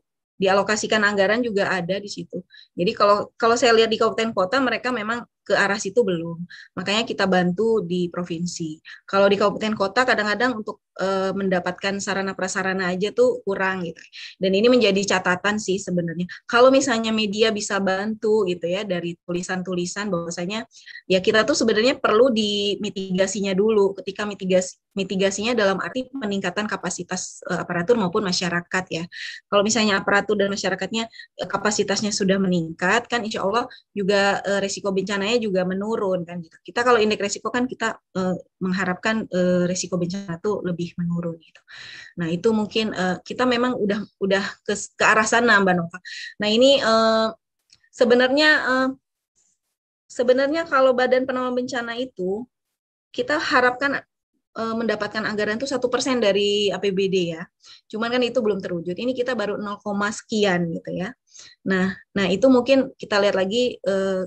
Speaker 3: dialokasikan anggaran juga ada di situ. Jadi kalau kalau saya lihat di kabupaten kota mereka memang ke arah situ belum. Makanya kita bantu di provinsi. Kalau di kabupaten kota kadang-kadang untuk e, mendapatkan sarana prasarana aja tuh kurang gitu. Dan ini menjadi catatan sih sebenarnya. Kalau misalnya media bisa bantu gitu ya dari tulisan-tulisan bahwasanya ya kita tuh sebenarnya perlu di mitigasinya dulu. Ketika mitigasi mitigasinya dalam arti peningkatan kapasitas e, aparatur maupun masyarakat ya. Kalau misalnya aparatur dan masyarakatnya e, kapasitasnya sudah meningkat kan insya Allah juga e, resiko bencana bencananya juga menurun kan gitu. Kita kalau indeks resiko kan kita uh, mengharapkan uh, eh, risiko bencana itu lebih menurun gitu. Nah, itu mungkin uh, kita memang udah udah ke, ke arah sana Mbak Nova. Nah, ini uh, sebenarnya uh, sebenarnya kalau Badan Penanggulangan Bencana itu kita harapkan mendapatkan anggaran itu satu persen dari APBD ya. Cuman kan itu belum terwujud. Ini kita baru 0, sekian gitu ya. Nah, nah itu mungkin kita lihat lagi eh,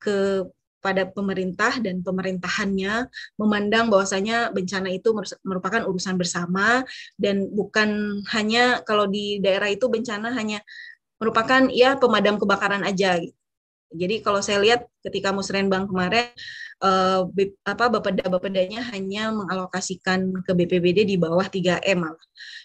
Speaker 3: ke pada pemerintah dan pemerintahannya memandang bahwasanya bencana itu merupakan urusan bersama dan bukan hanya kalau di daerah itu bencana hanya merupakan ya pemadam kebakaran aja. Jadi kalau saya lihat ketika Musrenbang kemarin eh, apa bapeda-bapedanya hanya mengalokasikan ke BPBD di bawah 3M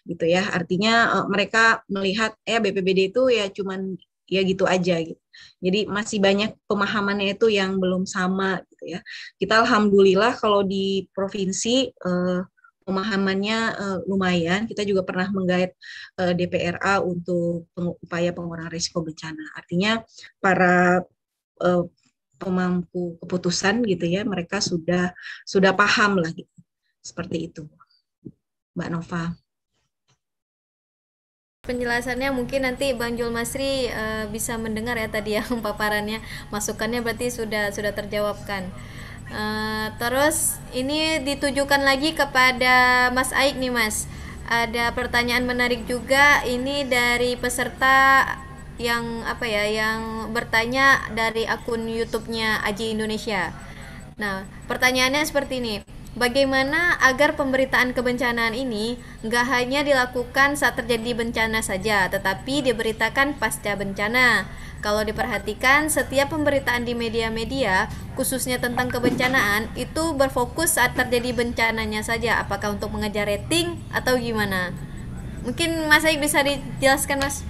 Speaker 3: Gitu ya. Artinya eh, mereka melihat eh BPBD itu ya cuman ya gitu aja gitu. Jadi masih banyak pemahamannya itu yang belum sama gitu ya. Kita alhamdulillah kalau di provinsi eh, pemahamannya eh, lumayan. Kita juga pernah menggait eh, DPRA untuk upaya pengurangan risiko bencana. Artinya para eh, pemangku keputusan gitu ya, mereka sudah sudah paham lah gitu. Seperti itu. Mbak Nova
Speaker 1: penjelasannya mungkin nanti Bang Jul Masri uh, bisa mendengar ya tadi yang [LAUGHS] paparannya masukannya berarti sudah sudah terjawabkan uh, terus ini ditujukan lagi kepada Mas Aik nih Mas ada pertanyaan menarik juga ini dari peserta yang apa ya yang bertanya dari akun YouTube-nya Aji Indonesia nah pertanyaannya seperti ini Bagaimana agar pemberitaan kebencanaan ini nggak hanya dilakukan saat terjadi bencana saja, tetapi diberitakan pasca bencana. Kalau diperhatikan, setiap pemberitaan di media-media, khususnya tentang kebencanaan, itu berfokus saat terjadi bencananya saja, apakah untuk mengejar rating atau gimana? Mungkin Mas Aik bisa dijelaskan, Mas?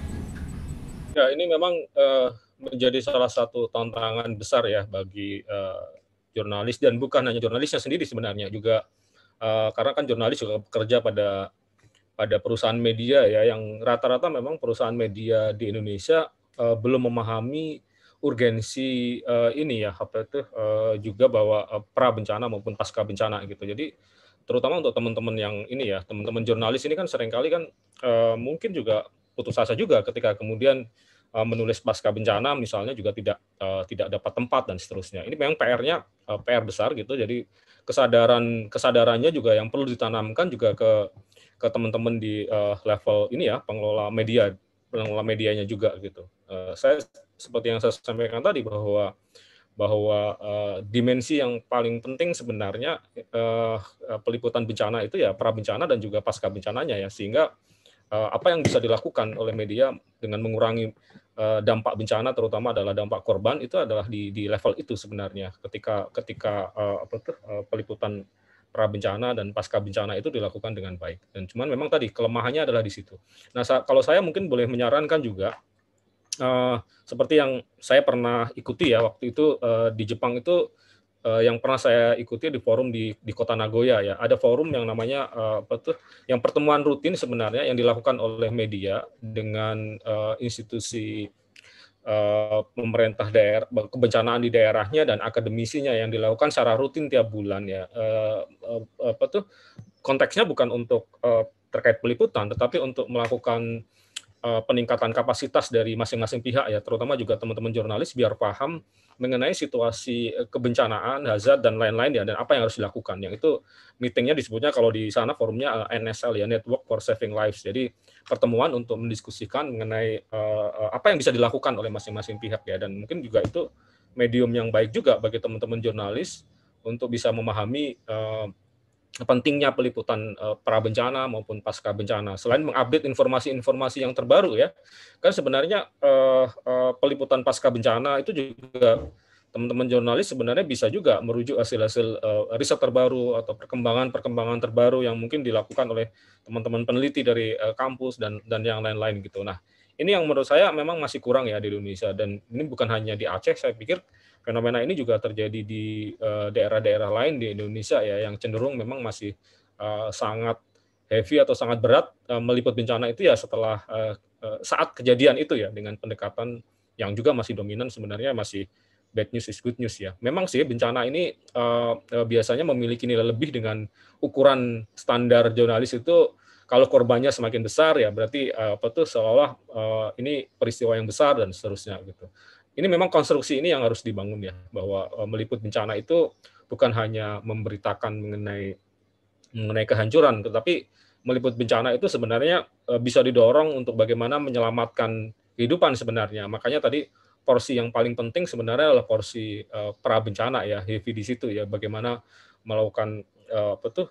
Speaker 2: Ya, ini memang uh, menjadi salah satu tantangan besar ya bagi uh, jurnalis dan bukan hanya jurnalisnya sendiri sebenarnya juga uh, karena kan jurnalis juga bekerja pada pada perusahaan media ya yang rata-rata memang perusahaan media di Indonesia uh, belum memahami urgensi uh, ini ya apa itu uh, juga bahwa uh, pra bencana maupun pasca bencana gitu. Jadi terutama untuk teman-teman yang ini ya teman-teman jurnalis ini kan seringkali kan uh, mungkin juga putus asa juga ketika kemudian menulis pasca bencana misalnya juga tidak uh, tidak dapat tempat dan seterusnya. Ini memang PR-nya uh, eh, PR besar gitu. Jadi kesadaran kesadarannya juga yang perlu ditanamkan juga ke ke teman-teman di uh, level ini ya pengelola media pengelola medianya juga gitu. Uh, saya seperti yang saya sampaikan tadi bahwa bahwa uh, dimensi yang paling penting sebenarnya uh, peliputan bencana itu ya pra bencana dan juga pasca bencananya ya sehingga uh, apa yang bisa dilakukan oleh media dengan mengurangi Eh, dampak bencana terutama adalah dampak korban itu adalah di, di level itu sebenarnya ketika ketika uh, apa itu, uh, eh, peliputan pra bencana dan pasca bencana itu dilakukan dengan baik dan cuman memang tadi kelemahannya adalah di situ. Nah sa kalau saya mungkin boleh menyarankan juga uh, seperti yang saya pernah ikuti ya waktu itu uh, di Jepang itu uh, yang pernah saya ikuti di forum di, di kota Nagoya ya. Ada forum yang namanya uh, apa tuh? Yang pertemuan rutin sebenarnya yang dilakukan oleh media dengan uh, institusi uh, pemerintah daerah kebencanaan di daerahnya dan akademisinya yang dilakukan secara rutin tiap bulan ya. Uh, uh, apa tuh? Konteksnya bukan untuk uh, terkait peliputan, tetapi untuk melakukan Eh, peningkatan kapasitas dari masing-masing pihak ya, terutama juga teman-teman jurnalis biar paham mengenai situasi eh, kebencanaan, hazard dan lain-lain ya dan apa yang harus dilakukan. Yang itu meetingnya disebutnya kalau di sana forumnya eh, NSL ya Network for Saving Lives. Jadi pertemuan untuk mendiskusikan mengenai apa yang bisa dilakukan oleh masing-masing pihak ya dan mungkin juga itu medium yang baik juga bagi teman-teman jurnalis untuk bisa memahami pentingnya peliputan eh, pra bencana maupun pasca bencana. Selain mengupdate informasi-informasi yang terbaru ya, kan sebenarnya uh, uh, peliputan pasca bencana itu juga teman-teman jurnalis sebenarnya bisa juga merujuk hasil-hasil uh, riset terbaru atau perkembangan-perkembangan terbaru yang mungkin dilakukan oleh teman-teman peneliti dari uh, kampus dan dan yang lain-lain gitu. Nah, ini yang menurut saya memang masih kurang ya di Indonesia dan ini bukan hanya di Aceh, saya pikir fenomena ini juga terjadi di eh, daerah-daerah lain di Indonesia ya yang cenderung memang masih eh, sangat heavy atau sangat berat eh, meliput bencana itu ya setelah saat kejadian itu ya dengan pendekatan yang juga masih dominan sebenarnya masih bad news is good news ya. Memang sih bencana ini uh, biasanya memiliki nilai lebih dengan ukuran standar jurnalis itu kalau korbannya semakin besar ya berarti uh, apa tuh seolah uh, ini peristiwa yang besar dan seterusnya gitu ini memang konstruksi ini yang harus dibangun ya bahwa e, meliput bencana itu bukan hanya memberitakan mengenai mengenai kehancuran tetapi meliput bencana itu sebenarnya e, bisa didorong untuk bagaimana menyelamatkan kehidupan sebenarnya makanya tadi porsi yang paling penting sebenarnya adalah porsi e, pra bencana ya heavy di situ ya bagaimana melakukan apa tuh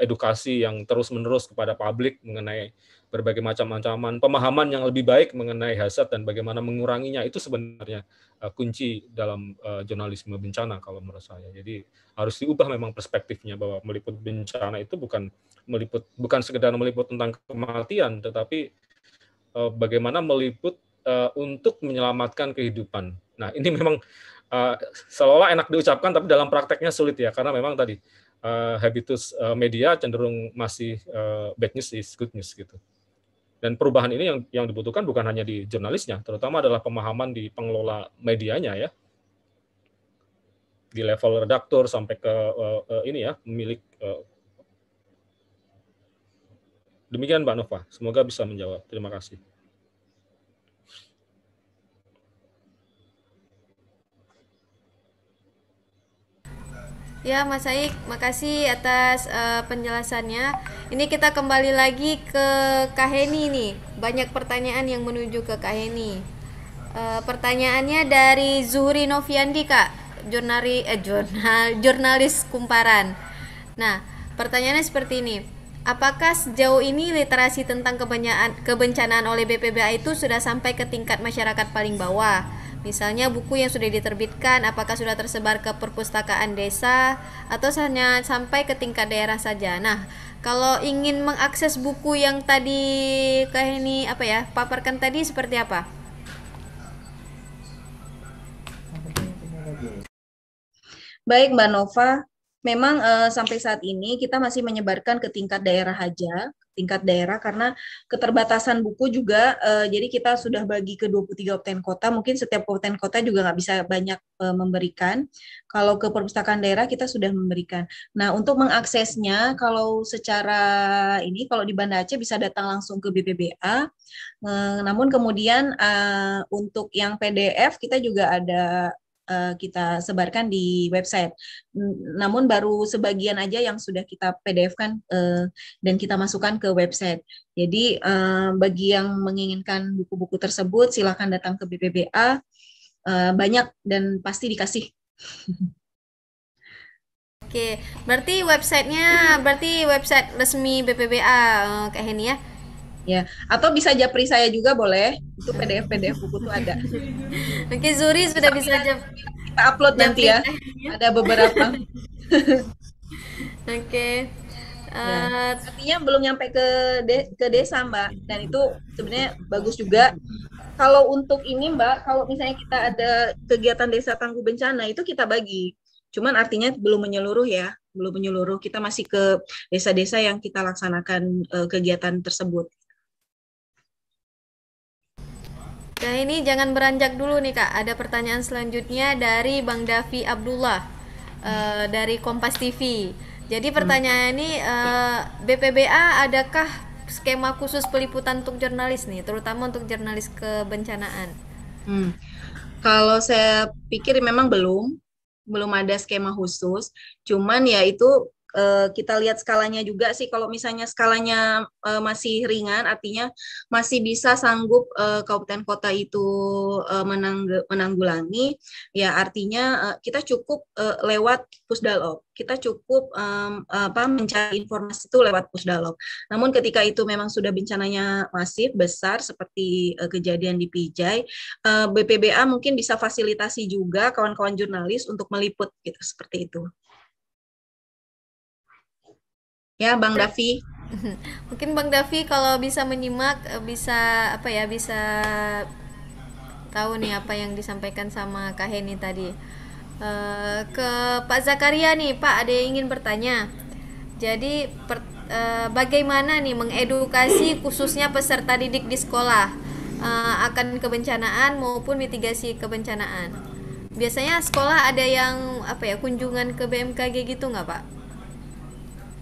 Speaker 2: edukasi yang terus menerus kepada publik mengenai berbagai macam ancaman, pemahaman yang lebih baik mengenai hasad dan bagaimana menguranginya itu sebenarnya eh, kunci dalam eh, jurnalisme bencana kalau menurut saya. Jadi harus diubah memang perspektifnya bahwa meliput bencana itu bukan meliput bukan sekedar meliput tentang kematian, tetapi eh, bagaimana meliput untuk menyelamatkan kehidupan. Nah ini memang uh, seolah enak diucapkan, tapi dalam prakteknya sulit ya karena memang tadi uh, habitus uh, media cenderung masih uh, bad news is good news gitu. Dan perubahan ini yang yang dibutuhkan bukan hanya di jurnalisnya, terutama adalah pemahaman di pengelola medianya ya. Di level redaktur sampai ke uh, uh, ini ya, milik uh, eh. Demikian Mbak Nova, semoga bisa menjawab. Terima kasih.
Speaker 1: Ya, Mas Aik, makasih atas uh, penjelasannya. Ini kita kembali lagi ke Kaheni nih. Banyak pertanyaan yang menuju ke Kaheni. Uh, eh, pertanyaannya dari Zuhri Noviandi, Kak. Jurnali eh jurnal [LAUGHS] jurnalis Kumparan. Nah, pertanyaannya seperti ini. Apakah sejauh ini literasi tentang kebencanaan oleh BPBA itu sudah sampai ke tingkat masyarakat paling bawah? Misalnya buku yang sudah diterbitkan, apakah sudah tersebar ke perpustakaan desa atau hanya sampai ke tingkat daerah saja. Nah, kalau ingin mengakses buku yang tadi kayak ini apa ya paparkan tadi seperti apa?
Speaker 3: Baik Mbak Nova, memang uh, sampai saat ini kita masih menyebarkan ke tingkat daerah saja tingkat daerah karena keterbatasan buku juga uh, jadi kita sudah bagi ke 23 kabupaten kota mungkin setiap kabupaten kota juga nggak bisa banyak uh, memberikan kalau ke perpustakaan daerah kita sudah memberikan nah untuk mengaksesnya kalau secara ini kalau di Banda Aceh bisa datang langsung ke BPBA uh, eh, namun kemudian uh, untuk yang PDF kita juga ada Eh, kita sebarkan di website. Namun baru sebagian aja yang sudah kita PDF-kan uh, eh, dan kita masukkan ke website. Jadi uh, bagi yang menginginkan buku-buku tersebut silahkan datang ke BPBA. Uh, banyak dan pasti dikasih.
Speaker 1: Oke, berarti websitenya berarti website resmi BPBA Kak Heni ya? Ya, atau bisa japri saya juga boleh. Itu PDF PDF buku tuh ada. [LAUGHS] Oke, okay, Zuri sudah bisa aja kita upload japri nanti ya.
Speaker 3: Ada beberapa.
Speaker 1: [LAUGHS] Oke. Okay. Uh,
Speaker 3: ya. Eh, artinya belum nyampe ke de ke desa Mbak dan itu sebenarnya bagus juga. Kalau untuk ini Mbak, kalau misalnya kita ada kegiatan desa tangguh bencana itu kita bagi. Cuman artinya belum menyeluruh ya, belum menyeluruh. Kita masih ke desa-desa yang kita laksanakan uh, kegiatan tersebut.
Speaker 1: Nah ini jangan beranjak dulu nih kak. Ada pertanyaan selanjutnya dari Bang Davi Abdullah uh, dari Kompas TV. Jadi pertanyaan hmm. ini uh, eh, BPBA adakah skema khusus peliputan untuk jurnalis nih, terutama untuk jurnalis kebencanaan? Hmm.
Speaker 3: Kalau saya pikir memang belum, belum ada skema khusus. Cuman ya itu Eh, kita lihat skalanya juga sih kalau misalnya skalanya uh, masih ringan artinya masih bisa sanggup uh, kabupaten kota itu uh, menang menanggulangi ya artinya uh, kita cukup uh, lewat pusdalop kita cukup um, apa mencari informasi itu lewat pusdalop. Namun ketika itu memang sudah bencananya masif besar seperti uh, kejadian di Pijai, uh, BPBA mungkin bisa fasilitasi juga kawan-kawan jurnalis untuk meliput gitu seperti itu. Ya, Bang Davi.
Speaker 1: [LAUGHS] Mungkin Bang Davi kalau bisa menyimak eh, bisa apa ya bisa tahu nih apa yang disampaikan sama Kak Heni tadi. Uh, ke Pak Zakaria nih, Pak ada yang ingin bertanya. Jadi per, uh, bagaimana nih mengedukasi khususnya peserta didik di sekolah uh, akan kebencanaan maupun mitigasi kebencanaan? Biasanya sekolah ada yang apa ya kunjungan ke BMKG gitu nggak Pak?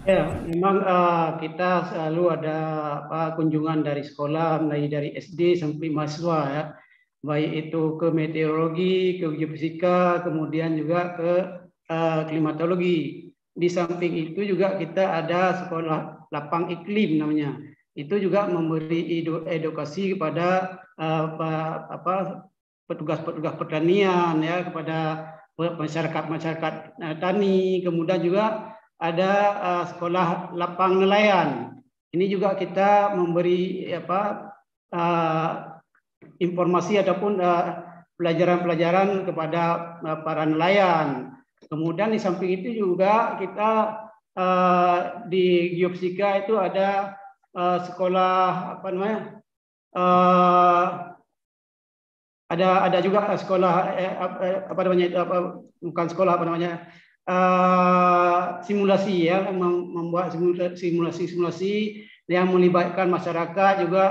Speaker 4: Ya, memang uh, kita selalu ada uh, kunjungan dari sekolah, mulai dari SD sampai mahasiswa ya, baik itu ke meteorologi, ke geofisika, kemudian juga ke uh, klimatologi. Di samping itu juga kita ada sekolah lapang iklim namanya. Itu juga memberi edukasi kepada eh, petugas petugas-petugas pertanian ya kepada masyarakat-masyarakat uh, tani, kemudian juga ada uh, sekolah lapang nelayan. Ini juga kita memberi apa uh, informasi ataupun eh, pelajaran-pelajaran uh, kepada uh, para nelayan. Kemudian di samping itu juga kita uh, di Geopsika itu ada uh, sekolah apa namanya? Uh, ada ada juga sekolah eh, apa, namanya apa bukan sekolah apa namanya uh, simulasi ya membuat simulasi-simulasi yang melibatkan masyarakat juga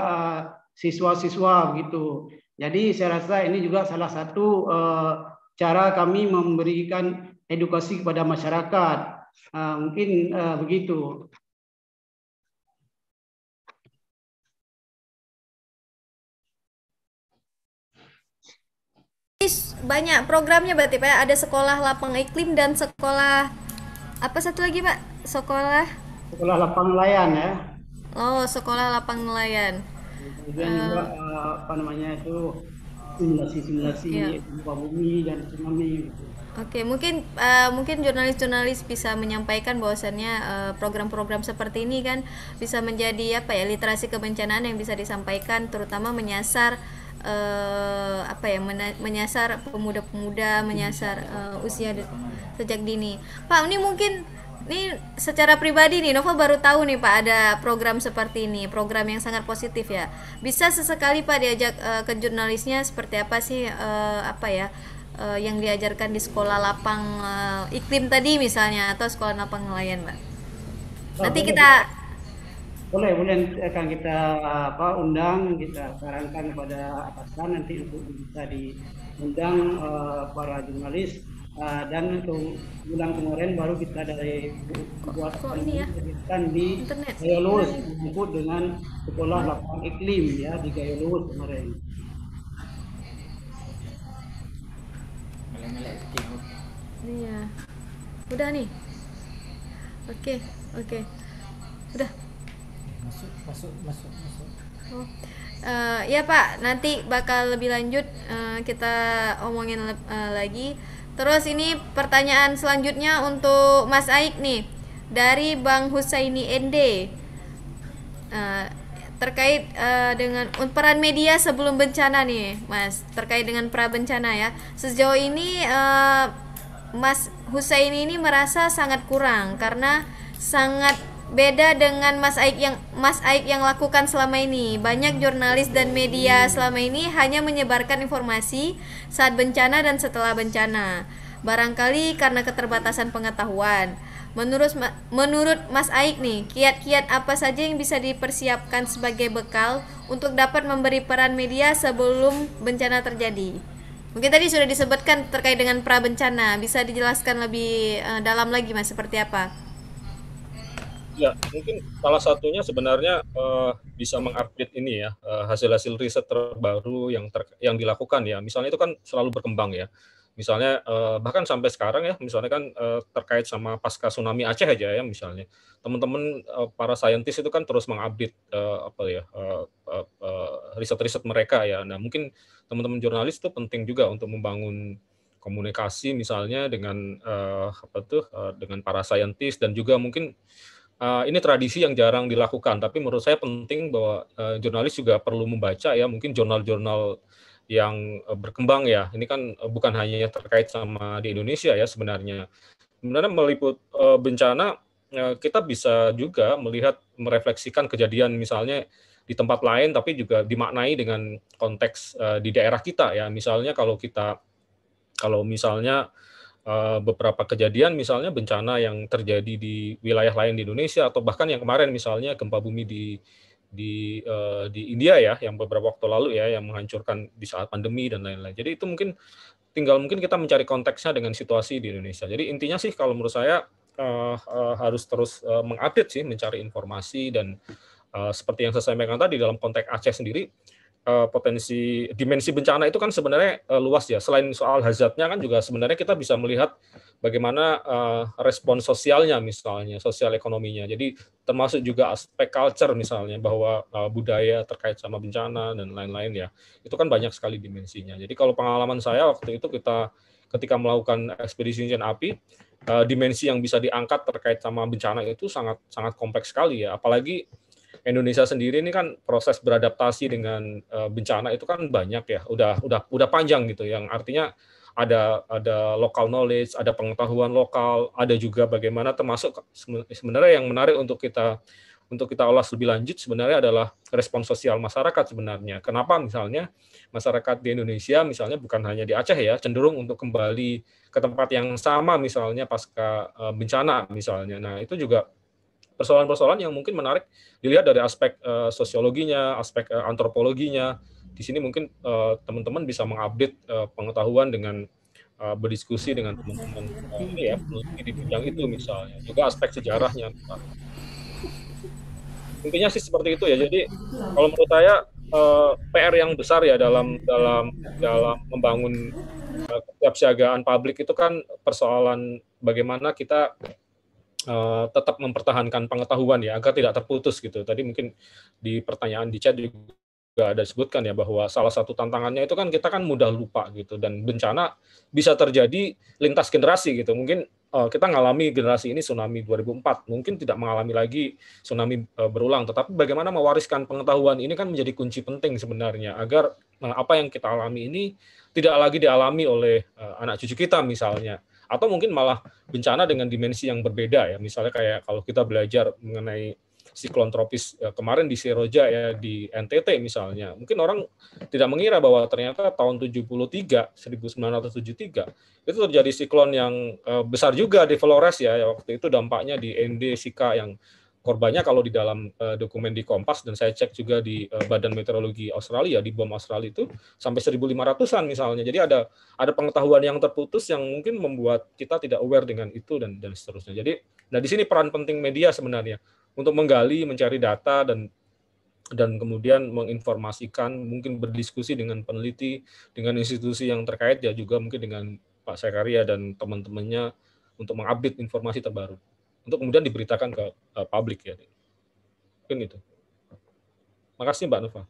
Speaker 4: siswa eh, siswa-siswa gitu Jadi saya rasa ini juga salah satu uh, cara kami memberikan edukasi kepada masyarakat. Uh, mungkin uh, begitu. banyak programnya berarti Pak. Ada sekolah lapang iklim dan
Speaker 1: sekolah apa satu lagi Pak? Sekolah
Speaker 4: Sekolah lapang nelayan ya.
Speaker 1: Oh, sekolah lapang nelayan.
Speaker 4: Kemudian uh, juga eh. Eh, apa namanya itu simulasi-simulasi iya. bumi dan tsunami gitu.
Speaker 1: Oke, mungkin uh, mungkin jurnalis-jurnalis bisa menyampaikan bahwasannya program program-program seperti ini kan bisa menjadi apa ya literasi kebencanaan yang bisa disampaikan terutama menyasar uh, apa ya menyasar pemuda-pemuda menyasar uh, usia sejak dini pak ini mungkin ini secara pribadi nih Nova baru tahu nih Pak ada program seperti ini, program yang sangat positif ya. Bisa sesekali Pak diajak uh, ke jurnalisnya seperti apa sih uh, apa ya uh, yang diajarkan di sekolah lapang uh, iklim tadi misalnya atau sekolah lapang nelayan, Pak. Nanti kita
Speaker 4: boleh boleh akan kita apa undang kita sarankan kepada atasan nanti untuk bisa diundang uh, para jurnalis uh, dan untuk bulan kemarin baru kita dari buat ini ya di Gayolus menyebut dengan sekolah lapangan iklim ya di Gayolus kemarin.
Speaker 1: Iya. Udah nih. Oke, okay, oke. Okay. Udah
Speaker 4: masuk masuk masuk masuk
Speaker 1: oh. uh, ya pak nanti bakal lebih lanjut uh, kita omongin uh, lagi terus ini pertanyaan selanjutnya untuk Mas Aik nih dari Bang Husaini ND uh, terkait uh, dengan peran media sebelum bencana nih Mas terkait dengan pra bencana ya sejauh ini uh, Mas Husaini ini merasa sangat kurang karena sangat Beda dengan Mas Aik yang Mas Aik yang lakukan selama ini. Banyak jurnalis dan media selama ini hanya menyebarkan informasi saat bencana dan setelah bencana. Barangkali karena keterbatasan pengetahuan. Menurut menurut Mas Aik nih, kiat-kiat apa saja yang bisa dipersiapkan sebagai bekal untuk dapat memberi peran media sebelum bencana terjadi? Mungkin tadi sudah disebutkan terkait dengan pra bencana bisa dijelaskan lebih eh, dalam lagi Mas seperti apa?
Speaker 2: Ya, mungkin salah satunya sebenarnya uh, bisa mengupdate ini ya hasil eh, hasil-hasil riset terbaru yang ter, yang dilakukan ya. Misalnya itu kan selalu berkembang ya. Misalnya uh, bahkan sampai sekarang ya, misalnya kan uh, terkait sama pasca tsunami Aceh aja ya misalnya. Teman-teman uh, para saintis itu kan terus mengupdate uh, apa ya uh, uh, uh, riset-riset mereka ya. Nah, mungkin teman-teman jurnalis itu penting juga untuk membangun komunikasi misalnya dengan uh, apa tuh uh, dengan para saintis dan juga mungkin uh, ini tradisi yang jarang dilakukan, tapi menurut saya penting bahwa uh, jurnalis juga perlu membaca ya, mungkin jurnal-jurnal yang uh, berkembang ya. Ini kan bukan hanya terkait sama di Indonesia ya sebenarnya. Sebenarnya meliput uh, bencana kita bisa juga melihat merefleksikan kejadian misalnya di tempat lain tapi juga dimaknai dengan konteks uh, di daerah kita ya. Misalnya kalau kita kalau misalnya Eh, beberapa kejadian misalnya bencana yang terjadi di wilayah lain di Indonesia atau bahkan yang kemarin misalnya gempa bumi di di uh, di India ya yang beberapa waktu lalu ya yang menghancurkan di saat pandemi dan lain-lain. Jadi itu mungkin tinggal mungkin kita mencari konteksnya dengan situasi di Indonesia. Jadi intinya sih kalau menurut saya uh, uh, harus terus uh, mengupdate sih mencari informasi dan uh, seperti yang saya sampaikan tadi dalam konteks Aceh sendiri Eh, potensi dimensi bencana itu kan sebenarnya uh, luas ya. Selain soal hazardnya kan juga sebenarnya kita bisa melihat bagaimana uh, respon sosialnya misalnya, sosial ekonominya. Jadi termasuk juga aspek culture misalnya bahwa uh, budaya terkait sama bencana dan lain-lain ya. Itu kan banyak sekali dimensinya. Jadi kalau pengalaman saya waktu itu kita ketika melakukan ekspedisi hujan Api dimensi yang bisa diangkat terkait sama bencana itu sangat sangat kompleks sekali ya apalagi Indonesia sendiri ini kan proses beradaptasi dengan uh, bencana itu kan banyak ya, udah udah udah panjang gitu, yang artinya ada ada local knowledge, ada pengetahuan lokal, ada juga bagaimana termasuk sebenarnya yang menarik untuk kita untuk kita olah lebih lanjut sebenarnya adalah respon sosial masyarakat sebenarnya. Kenapa misalnya masyarakat di Indonesia misalnya bukan hanya di Aceh ya cenderung untuk kembali ke tempat yang sama misalnya pasca eh, bencana misalnya. Nah, itu juga persoalan-persoalan yang mungkin menarik dilihat dari aspek uh, sosiologinya, aspek uh, antropologinya. Di sini mungkin uh, teman-teman bisa mengupdate uh, pengetahuan dengan uh, berdiskusi dengan teman-teman uh, ini ya di bidang itu misalnya, juga aspek sejarahnya. Intinya sih seperti itu ya. Jadi kalau menurut saya uh, PR yang besar ya dalam dalam dalam membangun uh, kesiapsiagaan publik itu kan persoalan bagaimana kita Eh, tetap mempertahankan pengetahuan ya agar tidak terputus gitu. Tadi mungkin di pertanyaan di chat juga ada sebutkan ya bahwa salah satu tantangannya itu kan kita kan mudah lupa gitu dan bencana bisa terjadi lintas generasi gitu. Mungkin eh, kita mengalami generasi ini tsunami 2004, mungkin tidak mengalami lagi tsunami eh, berulang, tetapi bagaimana mewariskan pengetahuan ini kan menjadi kunci penting sebenarnya agar apa yang kita alami ini tidak lagi dialami oleh anak cucu kita misalnya atau mungkin malah bencana dengan dimensi yang berbeda ya misalnya kayak kalau kita belajar mengenai siklon tropis e, kemarin di Seroja ya di NTT misalnya mungkin orang tidak mengira bahwa ternyata tahun 73 1973 itu terjadi siklon yang e, besar juga di Flores ya waktu itu dampaknya di ND Sika yang korbannya kalau di dalam uh, dokumen di Kompas dan saya cek juga di uh, Badan Meteorologi Australia di BOM Australia itu sampai 1500-an misalnya. Jadi ada ada pengetahuan yang terputus yang mungkin membuat kita tidak aware dengan itu dan dan seterusnya. Jadi nah di sini peran penting media sebenarnya untuk menggali, mencari data dan dan kemudian menginformasikan, mungkin berdiskusi dengan peneliti, dengan institusi yang terkait ya juga mungkin dengan Pak Sekaria dan teman-temannya untuk mengupdate informasi terbaru untuk kemudian diberitakan ke uh, publik ya. Mungkin itu. Makasih Mbak Nova.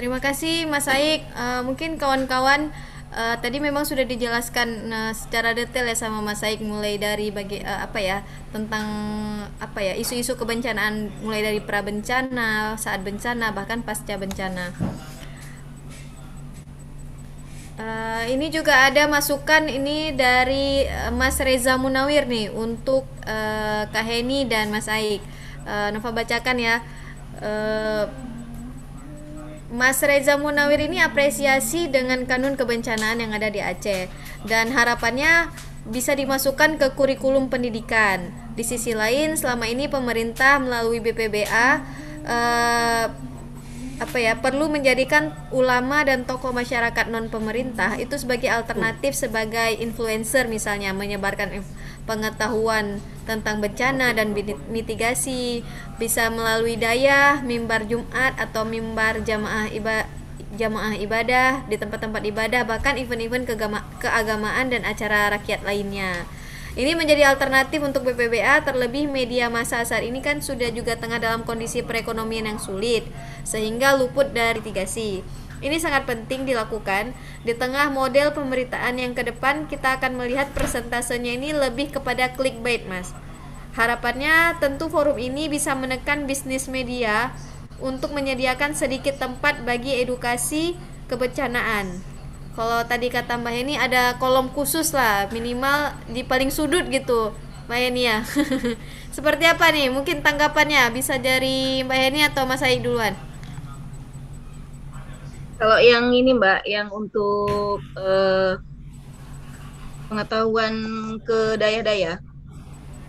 Speaker 1: Terima kasih Mas Aik. Uh, mungkin kawan-kawan uh, tadi memang sudah dijelaskan uh, secara detail ya sama Mas Aik mulai dari bagi uh, apa ya tentang apa ya isu-isu kebencanaan mulai dari pra bencana, saat bencana bahkan pasca bencana. Uh, ini juga ada masukan ini dari eh, Mas Reza Munawir nih untuk uh, Kak Heni dan Mas Aik. Uh, Nova bacakan ya. Uh, Mas Reza Munawir ini apresiasi dengan kanun kebencanaan yang ada di Aceh dan harapannya bisa dimasukkan ke kurikulum pendidikan. Di sisi lain, selama ini pemerintah melalui BPBA uh, apa ya perlu menjadikan ulama dan tokoh masyarakat non pemerintah itu sebagai alternatif hmm. sebagai influencer misalnya menyebarkan pengetahuan tentang bencana dan mitigasi bisa melalui daya mimbar Jumat atau mimbar jamaah iba, jamaah ibadah di tempat-tempat ibadah bahkan event-event keagamaan dan acara rakyat lainnya ini menjadi alternatif untuk BPBA terlebih media massa saat ini kan sudah juga tengah dalam kondisi perekonomian yang sulit sehingga luput dari mitigasi. Ini sangat penting dilakukan di tengah model pemberitaan yang ke depan kita akan melihat persentasenya ini lebih kepada clickbait, Mas. Harapannya tentu forum ini bisa menekan bisnis media untuk menyediakan sedikit tempat bagi edukasi kebencanaan kalau tadi kata Mbak Heni ada kolom khusus lah minimal di paling sudut gitu Mbak Heni ya [LAUGHS] seperti apa nih mungkin tanggapannya bisa dari Mbak Heni atau Mas Aik duluan
Speaker 3: kalau yang ini Mbak yang untuk eh, pengetahuan ke daya-daya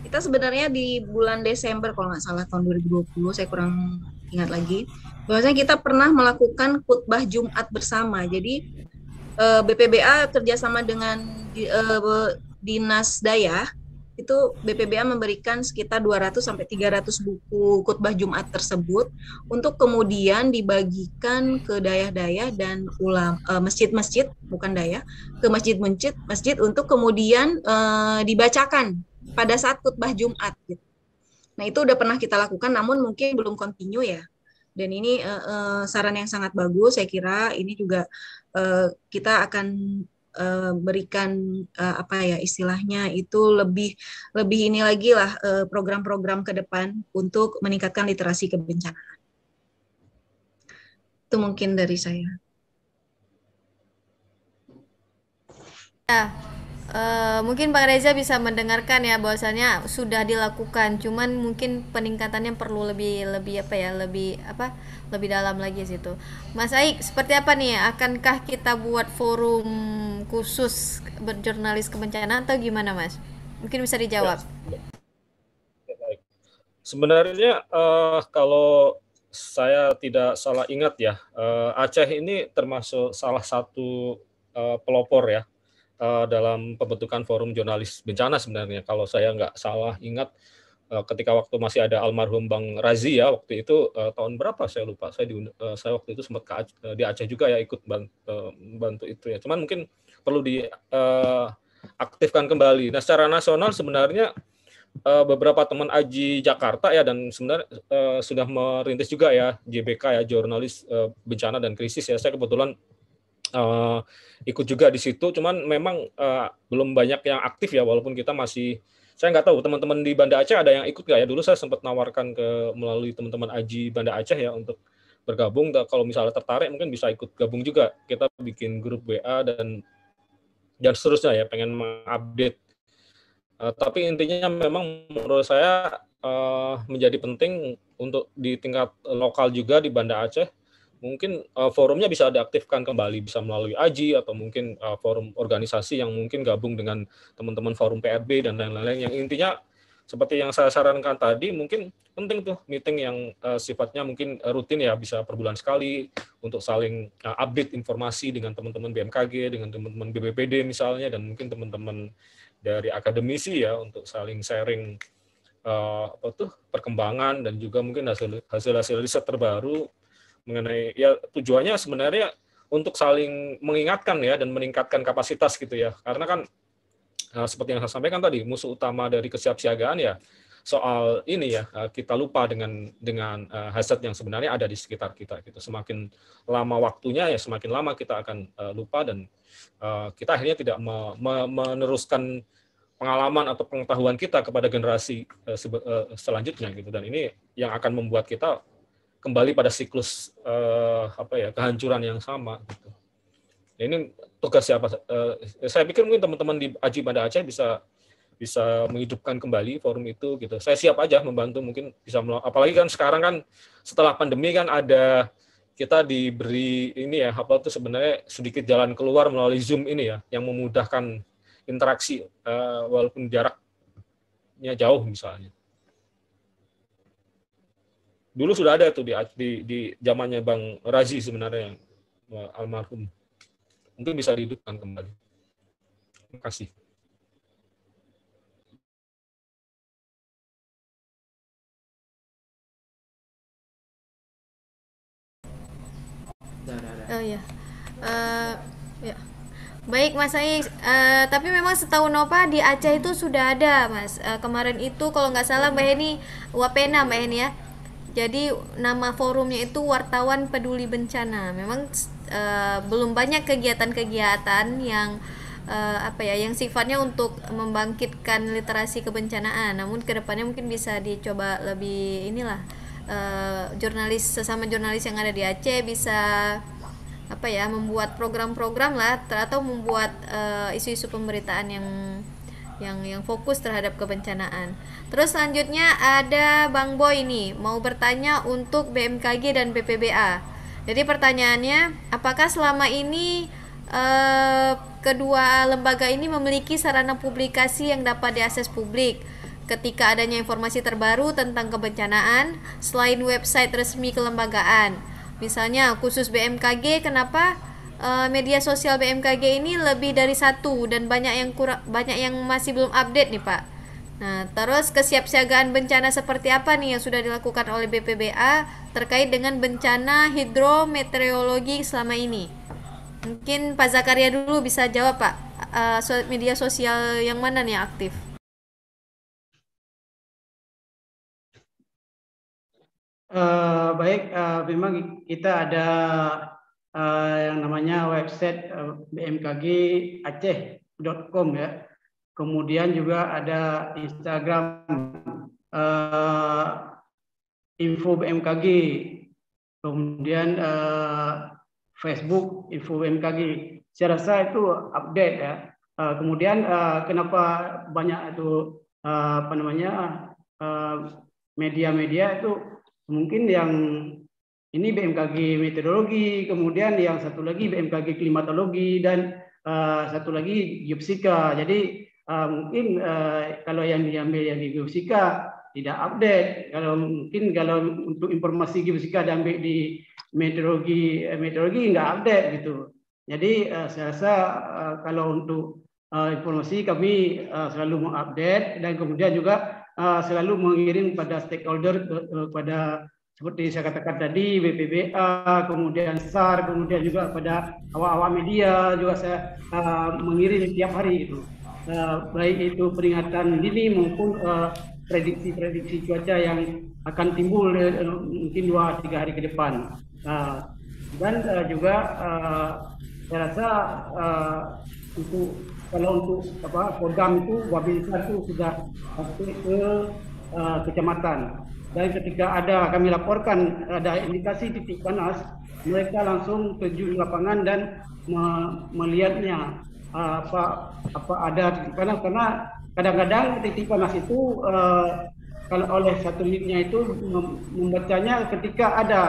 Speaker 3: kita sebenarnya di bulan Desember kalau nggak salah tahun 2020 saya kurang ingat lagi bahwasanya kita pernah melakukan khutbah Jumat bersama jadi uh, eh, BPBA kerjasama dengan uh, Dinas Daya itu BPBA memberikan sekitar 200 sampai 300 buku khutbah Jumat tersebut untuk kemudian dibagikan ke daya-daya dan ulam eh, masjid-masjid uh, bukan daya ke masjid-masjid masjid untuk kemudian uh, dibacakan pada saat khutbah Jumat gitu. Nah, itu udah pernah kita lakukan namun mungkin belum continue ya. Dan ini uh, saran yang sangat bagus saya kira ini juga Eh, kita akan uh, berikan uh, apa ya istilahnya itu lebih lebih ini lagi lah uh, program-program ke depan untuk meningkatkan literasi kebencanaan. Itu mungkin dari saya.
Speaker 1: Ya, Uh, mungkin Pak Reza bisa mendengarkan ya bahwasanya sudah dilakukan, cuman mungkin peningkatannya perlu lebih lebih apa ya lebih apa lebih dalam lagi situ. Mas Aik, seperti apa nih? Akankah kita buat forum khusus berjurnalis kebencanaan atau gimana, Mas? Mungkin bisa dijawab. Ya,
Speaker 2: ya, Sebenarnya uh, kalau saya tidak salah ingat ya, uh, Aceh ini termasuk salah satu uh, pelopor ya uh, dalam pembentukan forum jurnalis bencana sebenarnya kalau saya nggak salah ingat uh, ketika waktu masih ada almarhum Bang Razi ya waktu itu uh, tahun berapa saya lupa saya di uh, saya waktu itu sempat ke uh, di Aceh juga ya ikut bantu, uh, bantu itu ya cuman mungkin perlu di uh, aktifkan kembali nah secara nasional sebenarnya uh, beberapa teman Aji Jakarta ya dan sebenarnya uh, sudah merintis juga ya JBK ya jurnalis uh, bencana dan krisis ya saya kebetulan uh, ikut juga di situ. Cuman memang uh, belum banyak yang aktif ya, walaupun kita masih saya nggak tahu teman-teman di Banda Aceh ada yang ikut nggak ya? Dulu saya sempat nawarkan ke melalui teman-teman Aji Banda Aceh ya untuk bergabung. Kalau misalnya tertarik mungkin bisa ikut gabung juga. Kita bikin grup WA dan dan seterusnya ya, pengen mengupdate. Uh, tapi intinya memang menurut saya uh, menjadi penting untuk di tingkat lokal juga di Banda Aceh mungkin uh, forumnya bisa diaktifkan kembali bisa melalui AJI atau mungkin uh, forum organisasi yang mungkin gabung dengan teman-teman forum PRB dan lain-lain yang intinya seperti yang saya sarankan tadi mungkin penting tuh meeting yang uh, sifatnya mungkin rutin ya bisa per bulan sekali untuk saling uh, update informasi dengan teman-teman BMKG dengan teman-teman BBPD misalnya dan mungkin teman-teman dari akademisi ya untuk saling sharing uh, apa tuh perkembangan dan juga mungkin hasil hasil hasil riset terbaru mengenai ya tujuannya sebenarnya untuk saling mengingatkan ya dan meningkatkan kapasitas gitu ya. Karena kan nah, seperti yang saya sampaikan tadi, musuh utama dari kesiapsiagaan ya soal ini ya eh, kita lupa dengan dengan uh, eh, hasad yang sebenarnya ada di sekitar kita gitu. Semakin lama waktunya ya semakin lama kita akan lupa dan kita akhirnya tidak me me meneruskan pengalaman atau pengetahuan kita kepada generasi selanjutnya gitu dan ini yang akan membuat kita kembali pada siklus uh, apa ya kehancuran yang sama gitu. Nah, ini tugas siapa? Uh, saya pikir mungkin teman-teman di Aji Banda Aceh bisa bisa menghidupkan kembali forum itu gitu. Saya siap aja membantu mungkin bisa melakukan. apalagi kan sekarang kan setelah pandemi kan ada kita diberi ini ya apa itu sebenarnya sedikit jalan keluar melalui Zoom ini ya yang memudahkan interaksi uh, walaupun jaraknya jauh misalnya dulu sudah ada tuh di di, di zamannya Bang Razi sebenarnya yang eh, almarhum. Mungkin bisa dihidupkan kembali. Terima kasih.
Speaker 4: Oh ya. Uh, ya. Baik Mas Aik, uh, eh,
Speaker 1: tapi memang setahu Nova di Aceh itu sudah ada Mas. Uh, kemarin itu kalau nggak salah Mbak Heni Wapena Mbak Heni ya jadi nama forumnya itu wartawan peduli bencana. Memang uh, belum banyak kegiatan-kegiatan yang uh, apa ya yang sifatnya untuk membangkitkan literasi kebencanaan namun kedepannya mungkin bisa dicoba lebih inilah uh, jurnalis sesama jurnalis yang ada di Aceh bisa apa ya membuat program-program lah atau membuat isu-isu uh, isu -isu pemberitaan yang yang yang fokus terhadap kebencanaan. Terus selanjutnya ada Bang Boy ini mau bertanya untuk BMKG dan BPBA. Jadi pertanyaannya, apakah selama ini eh, kedua lembaga ini memiliki sarana publikasi yang dapat diakses publik? ketika adanya informasi terbaru tentang kebencanaan selain website resmi kelembagaan. Misalnya khusus BMKG kenapa uh, media sosial BMKG ini lebih dari satu dan banyak yang kurang banyak yang masih belum update nih Pak. Nah, terus kesiapsiagaan bencana seperti apa nih yang sudah dilakukan oleh BPBA terkait dengan bencana hidrometeorologi selama ini? Mungkin Pak Zakaria dulu bisa jawab Pak, uh, media sosial yang mana nih yang aktif?
Speaker 4: Uh, baik, uh, memang kita ada Eh, yang namanya website uh, eh, BMKG Aceh.com ya. Kemudian juga ada Instagram uh, info BMKG, kemudian uh, Facebook info BMKG. Saya rasa itu update ya. Uh, kemudian uh, kenapa banyak itu uh, apa namanya uh, media -media itu mungkin yang ini BMKG meteorologi, kemudian yang satu lagi BMKG klimatologi dan uh, satu lagi geopsika. Jadi uh, mungkin uh, kalau yang diambil yang di geopsika tidak update. Kalau mungkin kalau untuk informasi geofisika diambil di meteorologi meteorologi nggak update gitu. Jadi uh, saya rasa uh, kalau untuk uh, informasi kami uh, selalu mengupdate dan kemudian juga uh, selalu mengirim pada stakeholder kepada seperti saya katakan tadi BPBA, kemudian SAR, kemudian juga pada awal-awal media juga saya uh, mengirim tiap hari itu uh, baik itu peringatan dini maupun eh, prediksi-prediksi cuaca yang akan timbul uh, mungkin dua tiga hari ke depan uh, dan uh, juga uh, saya rasa uh, untuk kalau untuk apa program itu wabil itu sudah sampai ke uh, kecamatan dan ketika ada kami laporkan ada indikasi titik panas, mereka langsung terjun lapangan dan me melihatnya ah, apa apa ada titik panas karena kadang-kadang titik panas itu uh, kalau oleh satelitnya itu membacanya ketika ada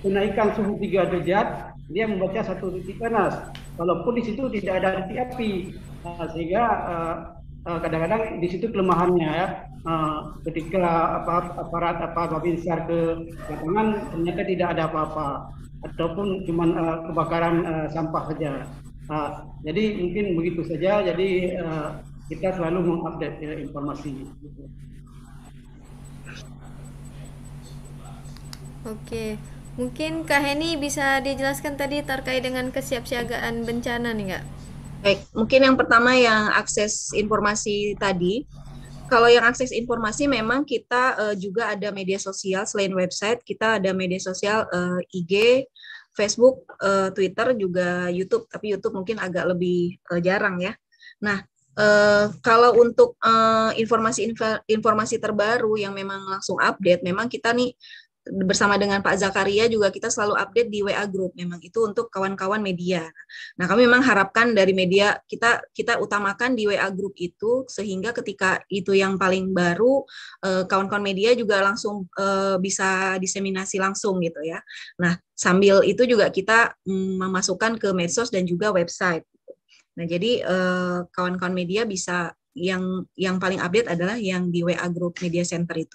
Speaker 4: kenaikan suhu tiga derajat dia membaca satu titik panas walaupun di situ tidak ada titik api uh, sehingga uh, Eh, kadang-kadang di situ kelemahannya ya uh, ketika apa aparat apa babinsa ke lapangan ternyata tidak ada apa-apa ataupun cuma uh, eh, kebakaran uh, sampah saja uh, jadi mungkin begitu saja jadi uh, kita selalu mengupdate ya, informasi
Speaker 1: Oke, mungkin Kak Heni bisa dijelaskan tadi terkait dengan kesiapsiagaan bencana nih, Kak? Baik, mungkin yang pertama
Speaker 3: yang akses informasi tadi.
Speaker 1: Kalau yang akses informasi memang kita
Speaker 3: uh, juga ada media sosial selain website, kita ada media sosial uh, eh, IG, Facebook, uh, Twitter, juga YouTube. Tapi YouTube mungkin agak lebih uh, jarang ya. Nah, Uh, kalau untuk informasi-informasi uh, informasi terbaru yang memang langsung update, memang kita nih bersama dengan Pak Zakaria juga kita selalu update di WA group memang itu untuk kawan-kawan media. Nah, kami memang harapkan dari media kita kita utamakan di WA group itu sehingga ketika itu yang paling baru eh, kawan-kawan media juga langsung eh, bisa diseminasi langsung gitu ya. Nah, sambil itu juga kita mm, memasukkan ke medsos dan juga website. Nah, jadi eh, kawan-kawan media bisa yang yang paling update adalah yang di WA group Media Center itu.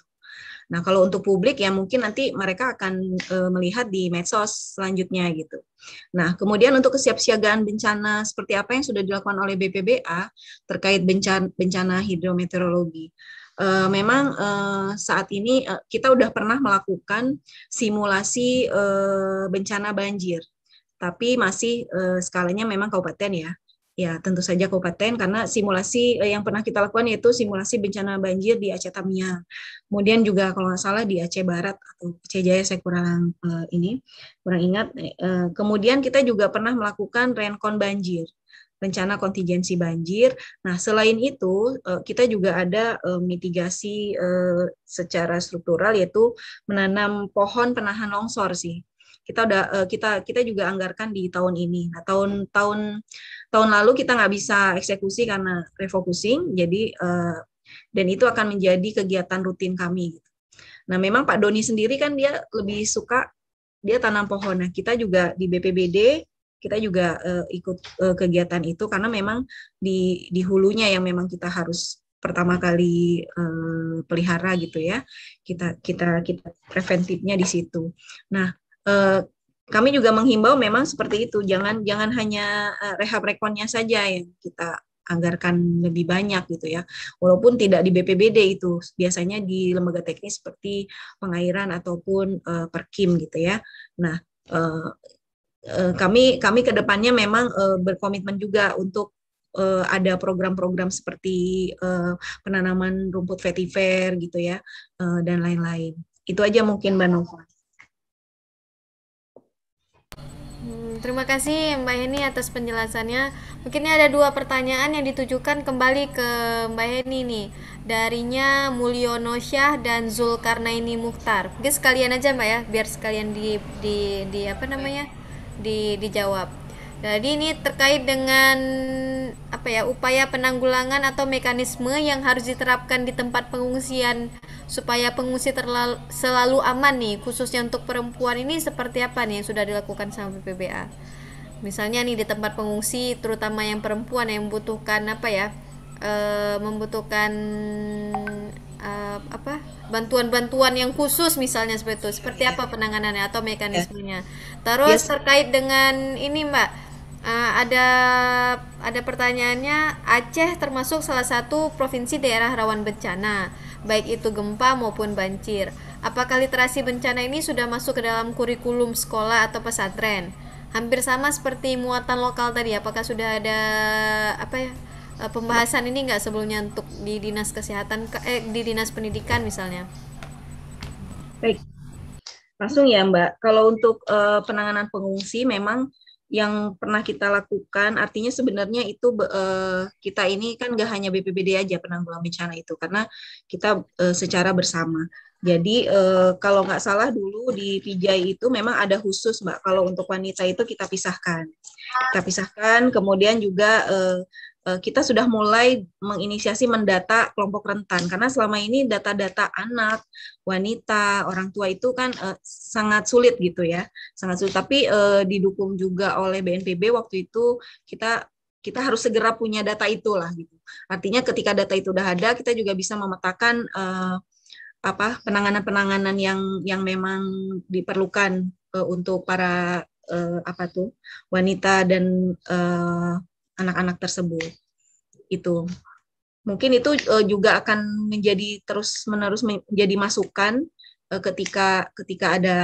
Speaker 3: Nah, kalau untuk publik ya mungkin nanti mereka akan e, melihat di medsos selanjutnya gitu. Nah, kemudian untuk kesiapsiagaan bencana seperti apa yang sudah dilakukan oleh BPBA terkait bencana, bencana hidrometeorologi. E, memang e, saat ini e, kita sudah pernah melakukan simulasi e, bencana banjir, tapi masih e, skalanya memang kabupaten ya. Ya, tentu saja kabupaten karena simulasi eh, yang pernah kita lakukan yaitu simulasi bencana banjir di Aceh Tamiang. Kemudian juga kalau nggak salah di Aceh Barat atau Aceh Jaya saya kurang uh, ini kurang ingat. Uh, kemudian kita juga pernah melakukan renkon banjir rencana kontingensi banjir. Nah, selain itu kita juga ada mitigasi secara struktural yaitu menanam pohon penahan longsor sih kita udah kita kita juga anggarkan di tahun ini. Nah, tahun-tahun tahun lalu kita nggak bisa eksekusi karena refocusing jadi uh, dan itu akan menjadi kegiatan rutin kami gitu. Nah, memang Pak Doni sendiri kan dia lebih suka dia tanam pohon. Nah, kita juga di BPBD kita juga uh, ikut uh, kegiatan itu karena memang di di hulunya yang memang kita harus pertama kali uh, pelihara gitu ya. Kita kita kita preventifnya di situ. Nah, uh, kami juga menghimbau memang seperti itu jangan jangan hanya eh, rehab rekonnya saja yang kita anggarkan lebih banyak gitu ya walaupun tidak di BPBD itu biasanya di lembaga teknis seperti pengairan ataupun uh, eh, perkim gitu ya nah uh, kami kami kedepannya memang uh, berkomitmen juga untuk uh, ada program-program seperti uh, penanaman rumput vetiver gitu ya uh, dan lain-lain itu aja mungkin mbak Nova.
Speaker 1: Hmm, terima kasih Mbak Heni atas penjelasannya. Mungkin ini ada dua pertanyaan yang ditujukan kembali ke Mbak Heni nih. Darinya Mulyono Syah dan Zulkarnaini Mukhtar. Mungkin sekalian aja Mbak ya, biar sekalian di di, di apa namanya? di dijawab. Jadi ini terkait dengan apa ya upaya penanggulangan atau mekanisme yang harus diterapkan di tempat pengungsian supaya pengungsi terlalu, selalu aman nih khususnya untuk perempuan ini seperti apa nih yang sudah dilakukan sama PPBA misalnya nih di tempat pengungsi terutama yang perempuan yang membutuhkan apa ya e, membutuhkan e, apa bantuan-bantuan yang khusus misalnya seperti itu seperti apa penanganannya atau mekanismenya ya. terus terkait dengan ini mbak Uh, ada ada pertanyaannya Aceh termasuk salah satu provinsi daerah rawan bencana baik itu gempa maupun banjir. Apakah literasi bencana ini sudah masuk ke dalam kurikulum sekolah atau pesantren? Hampir sama seperti muatan lokal tadi. Apakah sudah ada apa ya eh, pembahasan ini nggak sebelumnya untuk di dinas kesehatan eh di dinas pendidikan misalnya?
Speaker 3: Baik, langsung ya Mbak. Kalau untuk uh, penanganan pengungsi memang yang pernah kita lakukan artinya sebenarnya itu uh, kita ini kan gak hanya BPBD aja penanggulangan bencana itu karena kita uh, secara bersama jadi uh, kalau nggak salah dulu di Pijai itu memang ada khusus mbak kalau untuk wanita itu kita pisahkan kita pisahkan kemudian juga uh, Eh, kita sudah mulai menginisiasi mendata kelompok rentan karena selama ini data-data anak, wanita, orang tua itu kan uh, sangat sulit gitu ya, sangat sulit. Tapi uh, didukung juga oleh BNPB waktu itu kita kita harus segera punya data itulah gitu. Artinya ketika data itu sudah ada, kita juga bisa memetakan uh, apa penanganan-penanganan yang yang memang diperlukan uh, untuk para uh, apa tuh wanita dan uh, anak-anak tersebut itu mungkin itu eh, juga akan menjadi terus menerus menjadi masukan eh, ketika ketika ada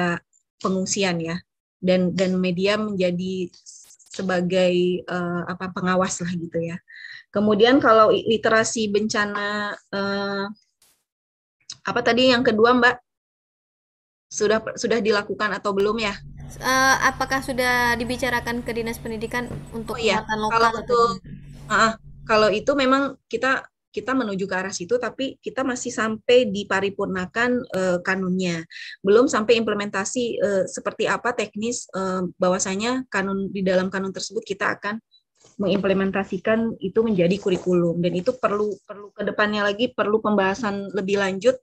Speaker 3: pengungsian ya dan dan media menjadi sebagai uh, apa pengawas lah gitu ya kemudian kalau literasi bencana uh, apa tadi yang kedua mbak sudah sudah dilakukan atau belum ya
Speaker 1: uh, apakah sudah dibicarakan ke dinas pendidikan untuk oh, iya. lokal kalau itu
Speaker 3: uh, kalau itu memang kita kita menuju ke arah situ tapi kita masih sampai diparipurnakan uh, kanunnya belum sampai implementasi uh, seperti apa teknis uh, bahwasanya kanun di dalam kanun tersebut kita akan mengimplementasikan itu menjadi kurikulum dan itu perlu perlu kedepannya lagi perlu pembahasan lebih lanjut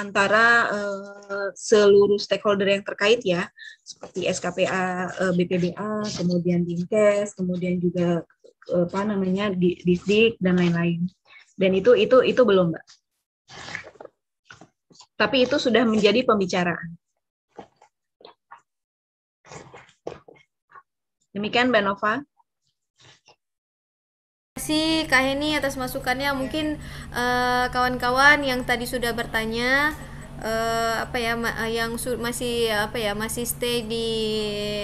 Speaker 3: antara uh, seluruh stakeholder yang terkait ya seperti SKPA, uh, eh, BPBA, kemudian Dinkes, kemudian juga uh, apa namanya di, Disdik dan lain-lain dan itu itu itu belum mbak tapi itu sudah menjadi pembicaraan demikian mbak
Speaker 1: kasih Kak Heni atas masukannya. Mungkin eh, kawan-kawan uh, yang tadi sudah bertanya uh, apa ya ma- eh, yang masih apa ya masih stay di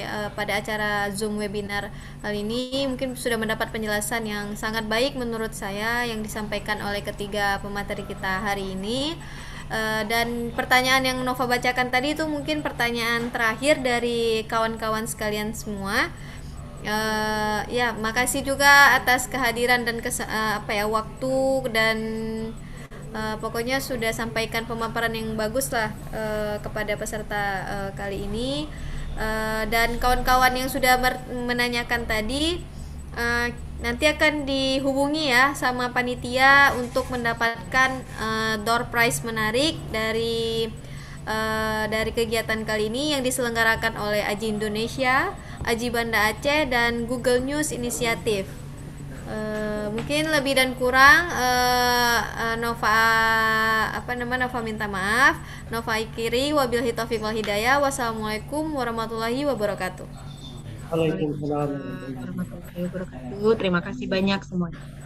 Speaker 1: uh, pada acara Zoom webinar kali ini mungkin sudah mendapat penjelasan yang sangat baik menurut saya yang disampaikan oleh ketiga pemateri kita hari ini. Uh, dan pertanyaan yang Nova bacakan tadi itu mungkin pertanyaan terakhir dari kawan-kawan sekalian semua. Eh, ya makasih juga atas kehadiran dan kes, uh, eh, apa ya waktu dan uh, pokoknya sudah sampaikan pemaparan yang bagus lah uh, kepada peserta uh, kali ini uh, dan kawan-kawan yang sudah menanyakan tadi uh, nanti akan dihubungi ya sama panitia untuk mendapatkan uh, door prize menarik dari uh, dari kegiatan kali ini yang diselenggarakan oleh Aji Indonesia. Aji Banda Aceh dan Google News Inisiatif. Uh, mungkin lebih dan kurang uh, uh, Nova apa nama Nova minta maaf Nova Ikiri wabil hitafiq wal hidayah wassalamualaikum warahmatullahi wabarakatuh
Speaker 4: Waalaikumsalam warahmatullahi wabarakatuh terima kasih banyak semuanya